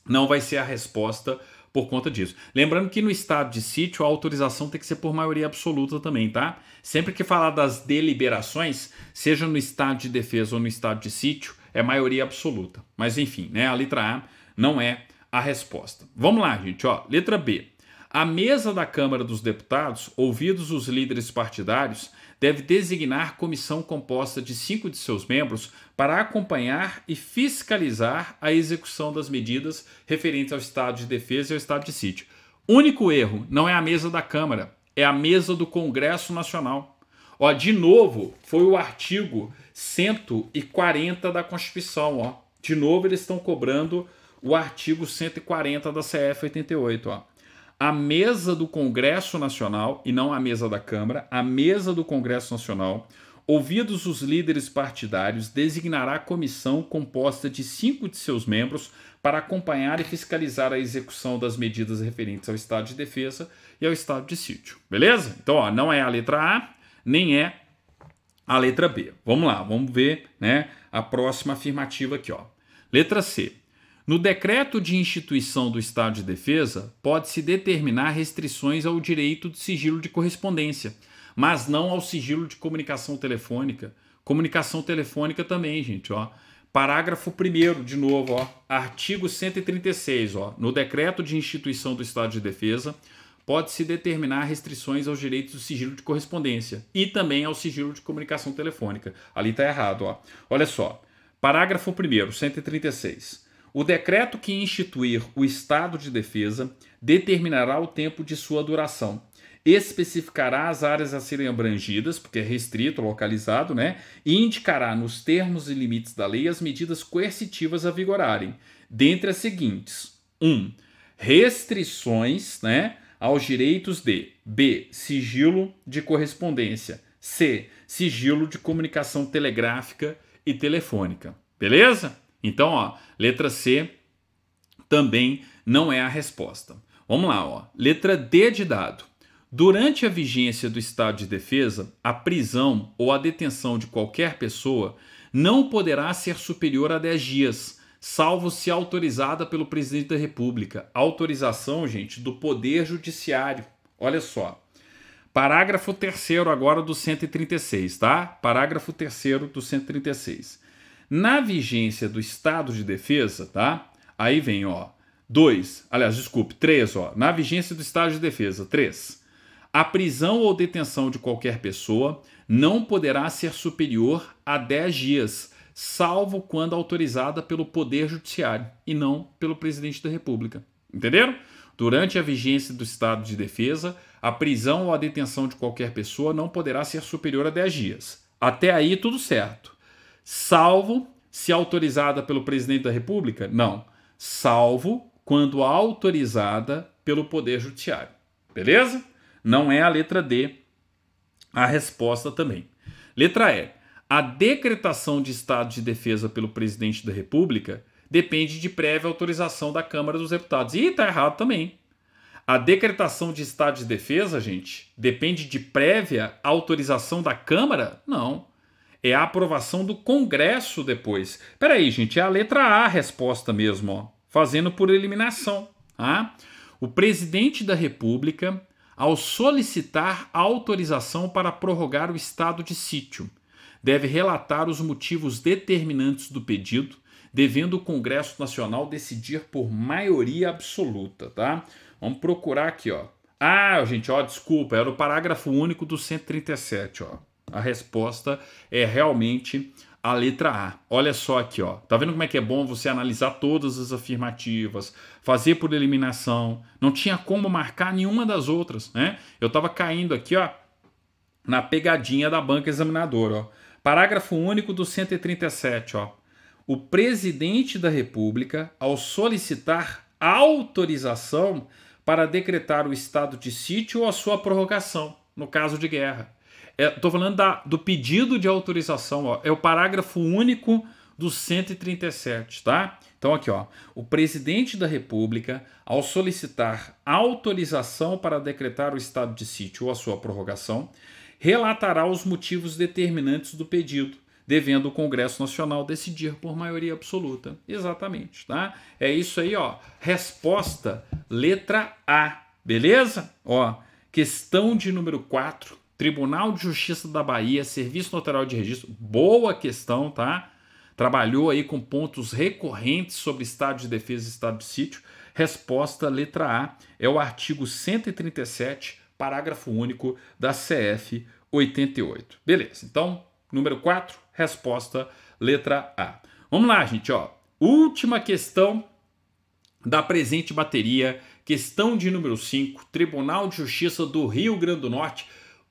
não vai ser a resposta por conta disso. Lembrando que no estado de sítio a autorização tem que ser por maioria absoluta também, tá? Sempre que falar das deliberações, seja no estado de defesa ou no estado de sítio, é maioria absoluta. Mas enfim, né? A letra A não é a resposta. Vamos lá, gente, ó. Letra B. A mesa da Câmara dos Deputados, ouvidos os líderes partidários, deve designar comissão composta de cinco de seus membros para acompanhar e fiscalizar a execução das medidas referentes ao estado de defesa e ao estado de sítio. Único erro não é a mesa da Câmara, é a mesa do Congresso Nacional. Ó, de novo, foi o artigo 140 da Constituição, ó. De novo eles estão cobrando o artigo 140 da CF 88, ó. A mesa do Congresso Nacional e não a mesa da Câmara, a mesa do Congresso Nacional Ouvidos os líderes partidários, designará comissão composta de cinco de seus membros para acompanhar e fiscalizar a execução das medidas referentes ao estado de defesa e ao estado de sítio. Beleza? Então, ó, não é a letra A, nem é a letra B. Vamos lá, vamos ver né, a próxima afirmativa aqui. Ó. Letra C. No decreto de instituição do estado de defesa, pode-se determinar restrições ao direito de sigilo de correspondência mas não ao sigilo de comunicação telefônica. Comunicação telefônica também, gente, ó. Parágrafo 1 de novo, ó, artigo 136, ó. No decreto de instituição do Estado de Defesa, pode-se determinar restrições aos direitos do sigilo de correspondência e também ao sigilo de comunicação telefônica. Ali está errado. Ó. Olha só. Parágrafo 1, 136. O decreto que instituir o estado de defesa determinará o tempo de sua duração, especificará as áreas a serem abrangidas, porque é restrito, localizado, né? E indicará nos termos e limites da lei as medidas coercitivas a vigorarem, dentre as seguintes: 1. Um, restrições, né, aos direitos de B, sigilo de correspondência, C, sigilo de comunicação telegráfica e telefônica. Beleza? Então, ó, letra C também não é a resposta. Vamos lá, ó. Letra D de dado Durante a vigência do estado de defesa, a prisão ou a detenção de qualquer pessoa não poderá ser superior a 10 dias, salvo se autorizada pelo presidente da República. Autorização, gente, do Poder Judiciário. Olha só. Parágrafo 3 agora do 136, tá? Parágrafo 3 do 136. Na vigência do estado de defesa, tá? Aí vem, ó. 2. Aliás, desculpe, 3, ó. Na vigência do estado de defesa, 3. A prisão ou detenção de qualquer pessoa não poderá ser superior a 10 dias, salvo quando autorizada pelo Poder Judiciário e não pelo Presidente da República. Entenderam? Durante a vigência do estado de defesa, a prisão ou a detenção de qualquer pessoa não poderá ser superior a 10 dias. Até aí, tudo certo. Salvo se autorizada pelo presidente da República? Não. Salvo quando autorizada pelo Poder Judiciário. Beleza? Não é a letra D a resposta também. Letra E. A decretação de estado de defesa pelo presidente da República depende de prévia autorização da Câmara dos Deputados. E tá errado também. A decretação de estado de defesa, gente, depende de prévia autorização da Câmara? Não. É a aprovação do Congresso depois. Peraí, gente, é a letra A a resposta mesmo, ó. Fazendo por eliminação. Tá? O presidente da República ao solicitar autorização para prorrogar o estado de sítio. Deve relatar os motivos determinantes do pedido, devendo o Congresso Nacional decidir por maioria absoluta, tá? Vamos procurar aqui, ó. Ah, gente, ó, desculpa, era o parágrafo único do 137, ó. A resposta é realmente a letra A. Olha só aqui, ó. Tá vendo como é que é bom você analisar todas as afirmativas, fazer por eliminação. Não tinha como marcar nenhuma das outras, né? Eu tava caindo aqui, ó, na pegadinha da banca examinadora, ó. Parágrafo único do 137, ó. O presidente da República, ao solicitar autorização para decretar o estado de sítio ou a sua prorrogação, no caso de guerra Estou é, falando da, do pedido de autorização, ó, é o parágrafo único do 137, tá? Então aqui, ó, o presidente da República, ao solicitar autorização para decretar o estado de sítio ou a sua prorrogação, relatará os motivos determinantes do pedido, devendo o Congresso Nacional decidir por maioria absoluta. Exatamente, tá? É isso aí, ó. Resposta letra A, beleza? Ó, questão de número 4 Tribunal de Justiça da Bahia, Serviço Notarial de Registro, boa questão, tá? Trabalhou aí com pontos recorrentes sobre estado de defesa e estado de sítio. Resposta letra A é o artigo 137, parágrafo único da CF 88. Beleza. Então, número 4, resposta letra A. Vamos lá, gente, ó. Última questão da presente bateria, questão de número 5, Tribunal de Justiça do Rio Grande do Norte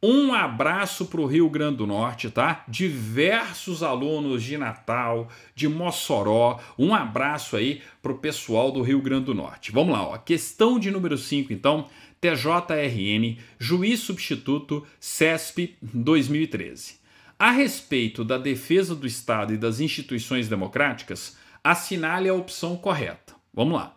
um abraço para o Rio Grande do Norte, tá? Diversos alunos de Natal, de Mossoró. Um abraço aí para o pessoal do Rio Grande do Norte. Vamos lá, ó. Questão de número 5, então. TJRN, Juiz Substituto, CESP 2013. A respeito da defesa do Estado e das instituições democráticas, assinale a opção correta. Vamos lá.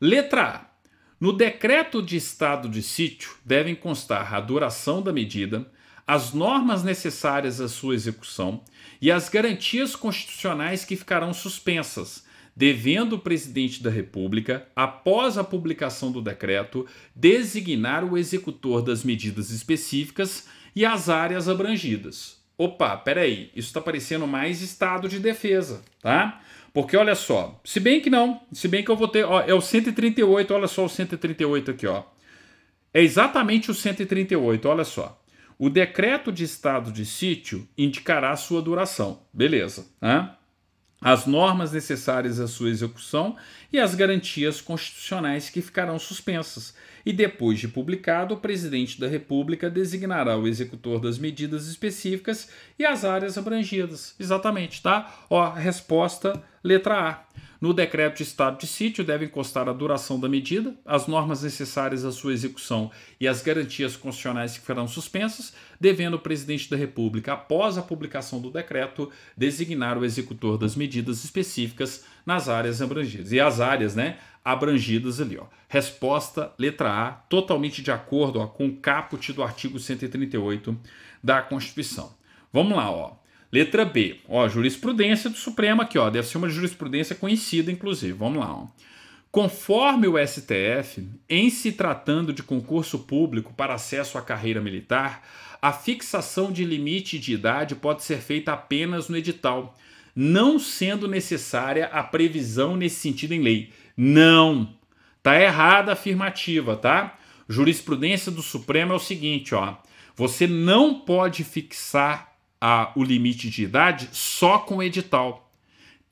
Letra A. No decreto de estado de sítio devem constar a duração da medida, as normas necessárias à sua execução e as garantias constitucionais que ficarão suspensas, devendo o presidente da República, após a publicação do decreto, designar o executor das medidas específicas e as áreas abrangidas. Opa, peraí, isso está parecendo mais estado de defesa, tá? Porque olha só, se bem que não, se bem que eu vou ter, ó, é o 138, olha só o 138 aqui, ó. É exatamente o 138, olha só. O decreto de estado de sítio indicará a sua duração. Beleza, né? As normas necessárias à sua execução e as garantias constitucionais que ficarão suspensas e, depois de publicado, o presidente da República designará o executor das medidas específicas e as áreas abrangidas. Exatamente, tá? Ó, resposta letra A. No decreto de estado de sítio devem constar a duração da medida, as normas necessárias à sua execução e as garantias constitucionais que serão suspensas, devendo o presidente da República, após a publicação do decreto, designar o executor das medidas específicas nas áreas abrangidas. E as áreas, né? Abrangidas ali, ó. Resposta, letra A, totalmente de acordo ó, com o caput do artigo 138 da Constituição. Vamos lá, ó. Letra B, ó, jurisprudência do Supremo aqui, ó, deve ser uma jurisprudência conhecida, inclusive. Vamos lá, ó. Conforme o STF, em se tratando de concurso público para acesso à carreira militar, a fixação de limite de idade pode ser feita apenas no edital, não sendo necessária a previsão nesse sentido em lei. Não. Tá errada a afirmativa, tá? Jurisprudência do Supremo é o seguinte, ó. Você não pode fixar a, o limite de idade só com edital.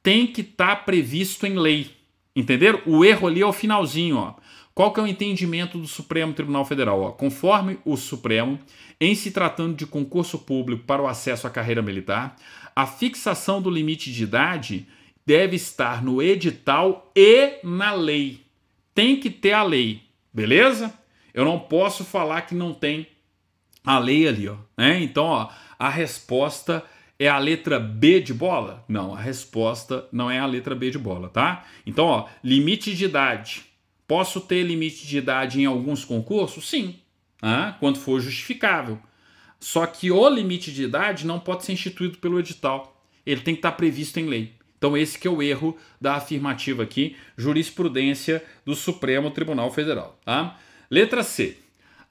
Tem que estar tá previsto em lei. Entenderam? O erro ali é o finalzinho, ó. Qual que é o entendimento do Supremo Tribunal Federal? Ó, conforme o Supremo, em se tratando de concurso público para o acesso à carreira militar, a fixação do limite de idade deve estar no edital e na lei. Tem que ter a lei, beleza? Eu não posso falar que não tem a lei ali, ó. Né? Então, ó, a resposta é a letra B de bola? Não, a resposta não é a letra B de bola, tá? Então, ó, limite de idade. Posso ter limite de idade em alguns concursos? Sim, ah, quando for justificável. Só que o limite de idade não pode ser instituído pelo edital. Ele tem que estar previsto em lei. Então esse que é o erro da afirmativa aqui, jurisprudência do Supremo Tribunal Federal. Tá? Letra C.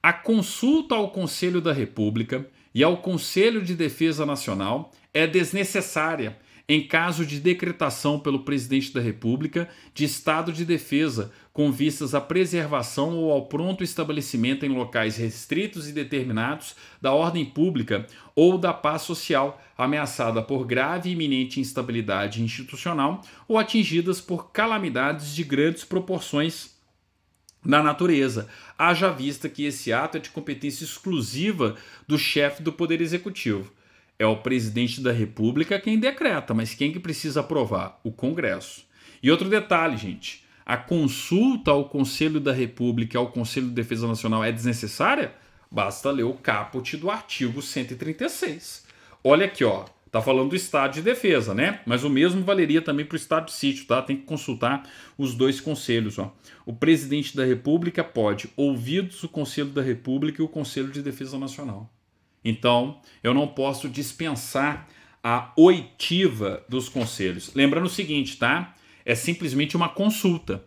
A consulta ao Conselho da República e ao Conselho de Defesa Nacional é desnecessária em caso de decretação pelo presidente da República de estado de defesa com vistas à preservação ou ao pronto estabelecimento em locais restritos e determinados da ordem pública ou da paz social ameaçada por grave e iminente instabilidade institucional ou atingidas por calamidades de grandes proporções na natureza, haja vista que esse ato é de competência exclusiva do chefe do Poder Executivo. É o presidente da República quem decreta, mas quem que precisa aprovar? O Congresso. E outro detalhe, gente, a consulta ao Conselho da República, ao Conselho de Defesa Nacional é desnecessária? Basta ler o caput do artigo 136. Olha aqui, ó, tá falando do estado de defesa, né? Mas o mesmo valeria também para o estado de sítio, tá? Tem que consultar os dois conselhos, ó. O presidente da República pode, ouvidos o Conselho da República e o Conselho de Defesa Nacional. Então, eu não posso dispensar a oitiva dos conselhos. Lembrando o seguinte, tá? É simplesmente uma consulta.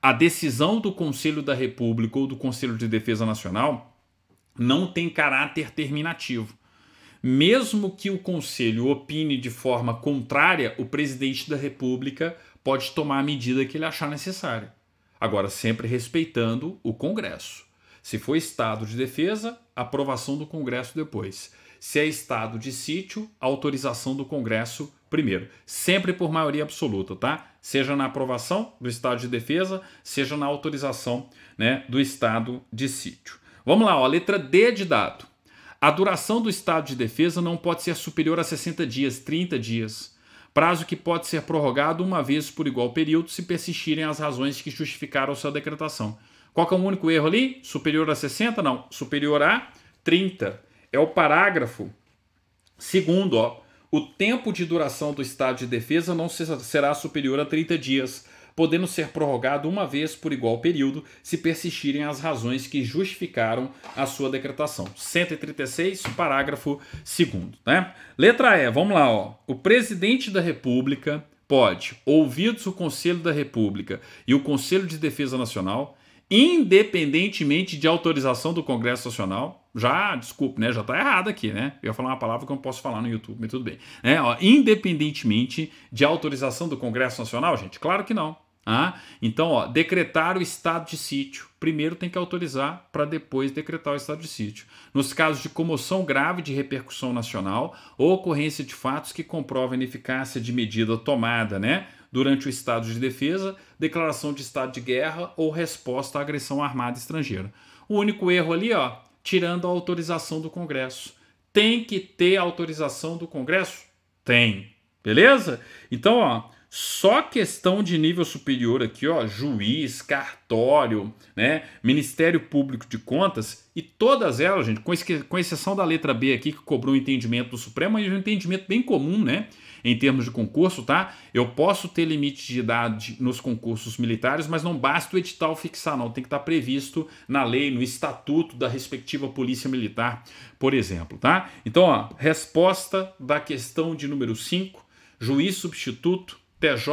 A decisão do Conselho da República ou do Conselho de Defesa Nacional não tem caráter terminativo. Mesmo que o Conselho opine de forma contrária, o presidente da República pode tomar a medida que ele achar necessária. Agora, sempre respeitando o Congresso. Se for estado de defesa, aprovação do Congresso depois. Se é estado de sítio, autorização do Congresso primeiro. Sempre por maioria absoluta, tá? Seja na aprovação do estado de defesa, seja na autorização né, do estado de sítio. Vamos lá, ó, letra D de dado. A duração do estado de defesa não pode ser superior a 60 dias, 30 dias. Prazo que pode ser prorrogado uma vez por igual período se persistirem as razões que justificaram sua decretação. Qual que é o único erro ali? Superior a 60? Não, superior a 30. É o parágrafo segundo, ó. O tempo de duração do estado de defesa não será superior a 30 dias, podendo ser prorrogado uma vez por igual período, se persistirem as razões que justificaram a sua decretação. 136, parágrafo 2 né? Letra E, vamos lá, ó. O presidente da República pode, ouvidos o Conselho da República e o Conselho de Defesa Nacional, independentemente de autorização do Congresso Nacional. Já, desculpe, né? Já tá errado aqui, né? Eu ia falar uma palavra que eu não posso falar no YouTube, mas tudo bem. É, ó, independentemente de autorização do Congresso Nacional, gente, claro que não. Ah, então, ó, decretar o estado de sítio. Primeiro tem que autorizar para depois decretar o estado de sítio. Nos casos de comoção grave de repercussão nacional ou ocorrência de fatos que comprovem a ineficácia de medida tomada, né? durante o estado de defesa, declaração de estado de guerra ou resposta à agressão armada estrangeira. O único erro ali, ó, tirando a autorização do Congresso. Tem que ter autorização do Congresso? Tem. Beleza? Então, ó, só questão de nível superior aqui, ó, juiz, cartório, né, Ministério Público de Contas, e todas elas, gente, com, com exceção da letra B aqui, que cobrou um entendimento do Supremo, e é um entendimento bem comum, né, em termos de concurso, tá? Eu posso ter limite de idade nos concursos militares, mas não basta o edital fixar, não. Tem que estar tá previsto na lei, no estatuto da respectiva Polícia Militar, por exemplo, tá? Então, ó, resposta da questão de número 5, juiz substituto TJ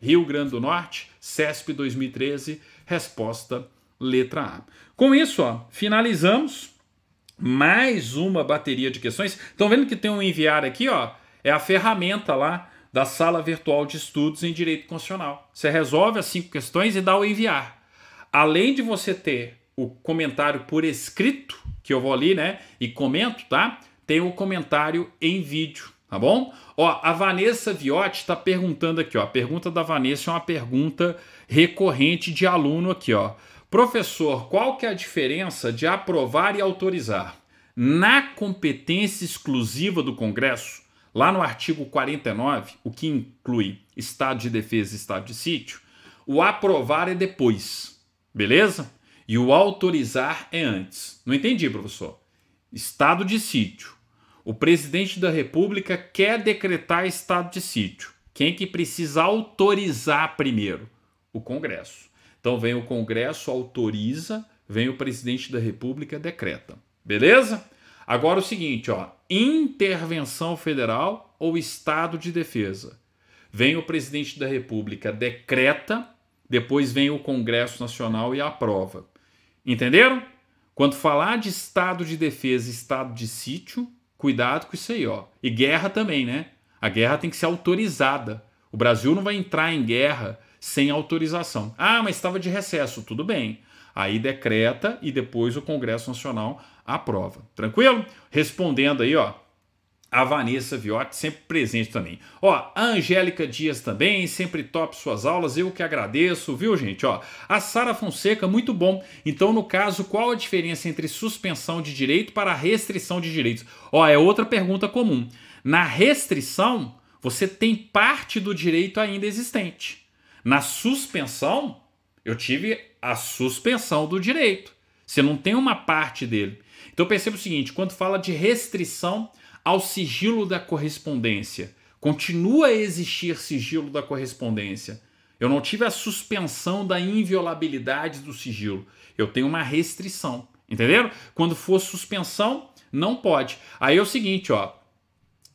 Rio Grande do Norte, CESP 2013, resposta letra A. Com isso, ó, finalizamos mais uma bateria de questões. Estão vendo que tem um enviar aqui, ó? É a ferramenta lá da sala virtual de estudos em direito constitucional. Você resolve as cinco questões e dá o enviar. Além de você ter o comentário por escrito, que eu vou ali, né? E comento, tá? Tem o comentário em vídeo tá bom? Ó, a Vanessa Viotti está perguntando aqui, ó. A pergunta da Vanessa é uma pergunta recorrente de aluno aqui, ó. Professor, qual que é a diferença de aprovar e autorizar? Na competência exclusiva do Congresso, lá no artigo 49, o que inclui estado de defesa e estado de sítio, o aprovar é depois, beleza? E o autorizar é antes. Não entendi, professor. Estado de sítio o presidente da República quer decretar estado de sítio. Quem que precisa autorizar primeiro? O Congresso. Então vem o Congresso, autoriza, vem o presidente da República, decreta. Beleza? Agora o seguinte, ó, intervenção federal ou estado de defesa. Vem o presidente da República, decreta, depois vem o Congresso Nacional e aprova. Entenderam? Quando falar de estado de defesa, estado de sítio, Cuidado com isso aí, ó. E guerra também, né? A guerra tem que ser autorizada. O Brasil não vai entrar em guerra sem autorização. Ah, mas estava de recesso, tudo bem. Aí decreta e depois o Congresso Nacional aprova. Tranquilo? Respondendo aí, ó, a Vanessa Viotti, sempre presente também. Ó, a Angélica Dias também, sempre top suas aulas, eu que agradeço, viu, gente? Ó, a Sara Fonseca, muito bom. Então, no caso, qual a diferença entre suspensão de direito para restrição de direitos? Ó, é outra pergunta comum. Na restrição, você tem parte do direito ainda existente. Na suspensão, eu tive a suspensão do direito. Você não tem uma parte dele. Então perceba o seguinte: quando fala de restrição ao sigilo da correspondência, continua a existir sigilo da correspondência. Eu não tive a suspensão da inviolabilidade do sigilo. Eu tenho uma restrição. Entenderam? Quando for suspensão, não pode. Aí é o seguinte, ó.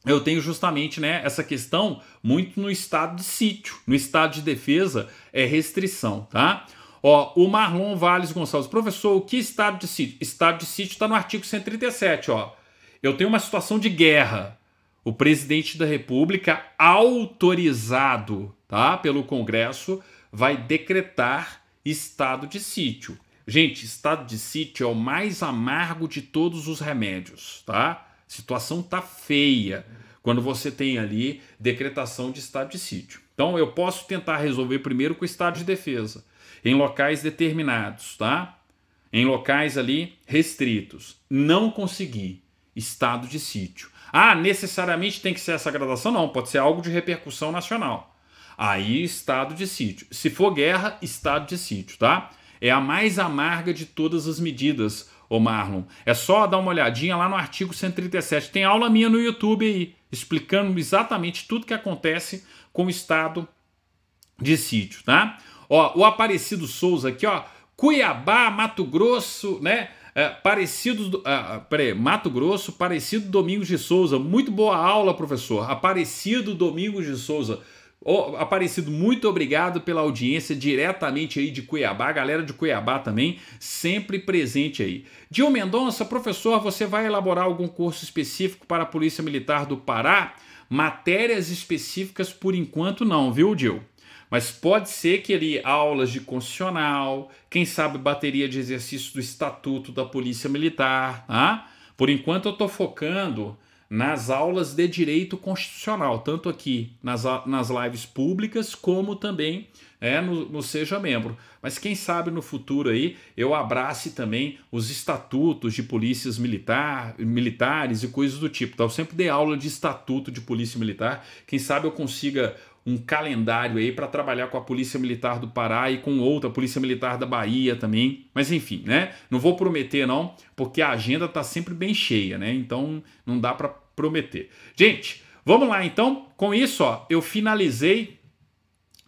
Eu tenho justamente né, essa questão muito no estado de sítio. No estado de defesa é restrição, tá? Ó, o Marlon Valles Gonçalves, professor, o que estado de sítio? Estado de sítio está no artigo 137, ó. Eu tenho uma situação de guerra. O presidente da República, autorizado, tá, pelo Congresso, vai decretar estado de sítio. Gente, estado de sítio é o mais amargo de todos os remédios, tá? situação tá feia quando você tem ali decretação de estado de sítio. Então eu posso tentar resolver primeiro com o estado de defesa em locais determinados, tá? Em locais ali restritos. Não consegui estado de sítio. Ah, necessariamente tem que ser essa gradação? Não, pode ser algo de repercussão nacional. Aí, estado de sítio. Se for guerra, estado de sítio, tá? É a mais amarga de todas as medidas, ô Marlon. É só dar uma olhadinha lá no artigo 137. Tem aula minha no YouTube aí, explicando exatamente tudo que acontece com o estado de sítio, tá? Ó, o Aparecido Souza aqui, ó. Cuiabá, Mato Grosso, né? É, parecido, ah, ah, peraí, Mato Grosso, Parecido Domingos de Souza. Muito boa aula, professor. Aparecido Domingos de Souza. Oh, Aparecido, muito obrigado pela audiência diretamente aí de Cuiabá, galera de Cuiabá também, sempre presente aí. Dil Mendonça, professor, você vai elaborar algum curso específico para a Polícia Militar do Pará? Matérias específicas por enquanto não, viu, Dil? Mas pode ser que ele aulas de constitucional, quem sabe bateria de exercício do Estatuto da Polícia Militar, tá? Por enquanto eu estou focando nas aulas de direito constitucional, tanto aqui nas, nas lives públicas, como também é, no, no, Seja Membro. Mas quem sabe no futuro aí eu abrace também os estatutos de polícias militar, militares e coisas do tipo. Tá? Eu sempre dei aula de estatuto de polícia militar, quem sabe eu consiga um calendário aí para trabalhar com a Polícia Militar do Pará e com outra Polícia Militar da Bahia também. Mas enfim, né? Não vou prometer não, porque a agenda tá sempre bem cheia, né? Então não dá para prometer. Gente, vamos lá então. Com isso, ó, eu finalizei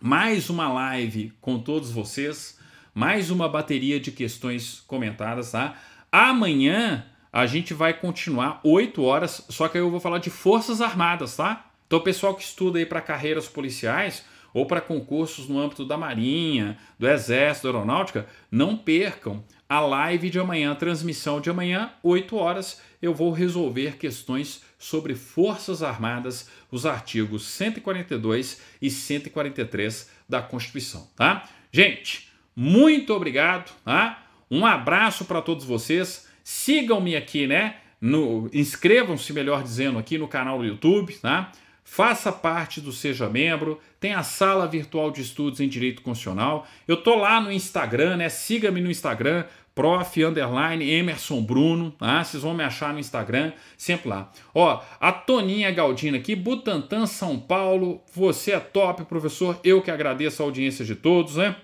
mais uma live com todos vocês, mais uma bateria de questões comentadas, tá? Amanhã a gente vai continuar 8 horas, só que aí eu vou falar de Forças Armadas, tá? Então, o pessoal que estuda aí para carreiras policiais ou para concursos no âmbito da Marinha, do Exército, da Aeronáutica, não percam a live de amanhã, a transmissão de amanhã, 8 horas, eu vou resolver questões sobre Forças Armadas, os artigos 142 e 143 da Constituição, tá? Gente, muito obrigado, tá? Um abraço para todos vocês. Sigam-me aqui, né? Inscrevam-se, melhor dizendo, aqui no canal do YouTube, tá? Faça parte do Seja Membro, tem a sala virtual de estudos em Direito Constitucional. Eu tô lá no Instagram, né? Siga-me no Instagram, prof. Underline Emerson Bruno, tá? Vocês vão me achar no Instagram, sempre lá. Ó, a Toninha Galdina aqui, Butantã, São Paulo, você é top, professor. Eu que agradeço a audiência de todos, né?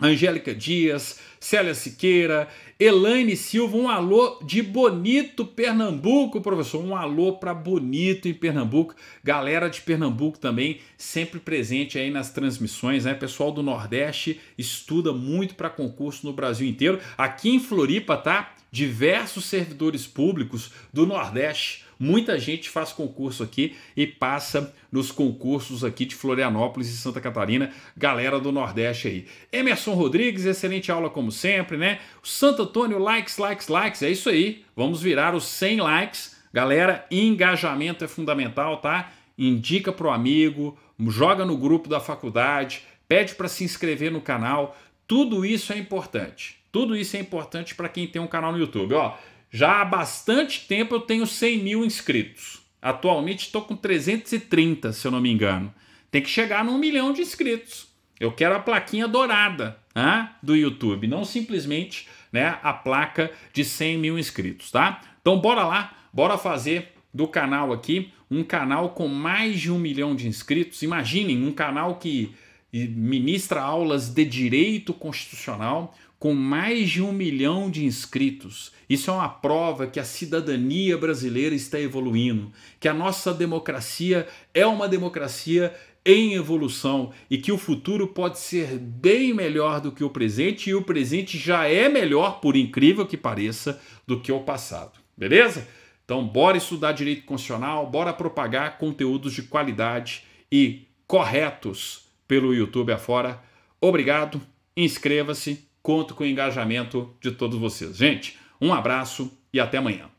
Angélica Dias, Célia Siqueira, Elaine Silva, um alô de Bonito, Pernambuco, professor. Um alô para Bonito em Pernambuco. Galera de Pernambuco também, sempre presente aí nas transmissões, né? Pessoal do Nordeste estuda muito para concurso no Brasil inteiro. Aqui em Floripa, tá? diversos servidores públicos do Nordeste. Muita gente faz concurso aqui e passa nos concursos aqui de Florianópolis e Santa Catarina, galera do Nordeste aí. Emerson Rodrigues, excelente aula como sempre, né? Santo Antônio, likes, likes, likes, é isso aí. Vamos virar os 100 likes. Galera, engajamento é fundamental, tá? Indica para o amigo, joga no grupo da faculdade, pede para se inscrever no canal. Tudo isso é importante. Tudo isso é importante para quem tem um canal no YouTube. Ó, já há bastante tempo eu tenho 100 mil inscritos. Atualmente estou com 330, se eu não me engano. Tem que chegar num milhão de inscritos. Eu quero a plaquinha dourada né, do YouTube, não simplesmente né, a placa de 100 mil inscritos, tá? Então bora lá, bora fazer do canal aqui um canal com mais de um milhão de inscritos. Imaginem um canal que ministra aulas de direito constitucional, com mais de um milhão de inscritos. Isso é uma prova que a cidadania brasileira está evoluindo, que a nossa democracia é uma democracia em evolução e que o futuro pode ser bem melhor do que o presente, e o presente já é melhor, por incrível que pareça, do que o passado. Beleza? Então, bora estudar direito constitucional, bora propagar conteúdos de qualidade e corretos pelo YouTube afora. Obrigado, inscreva-se Conto com o engajamento de todos vocês. Gente, um abraço e até amanhã.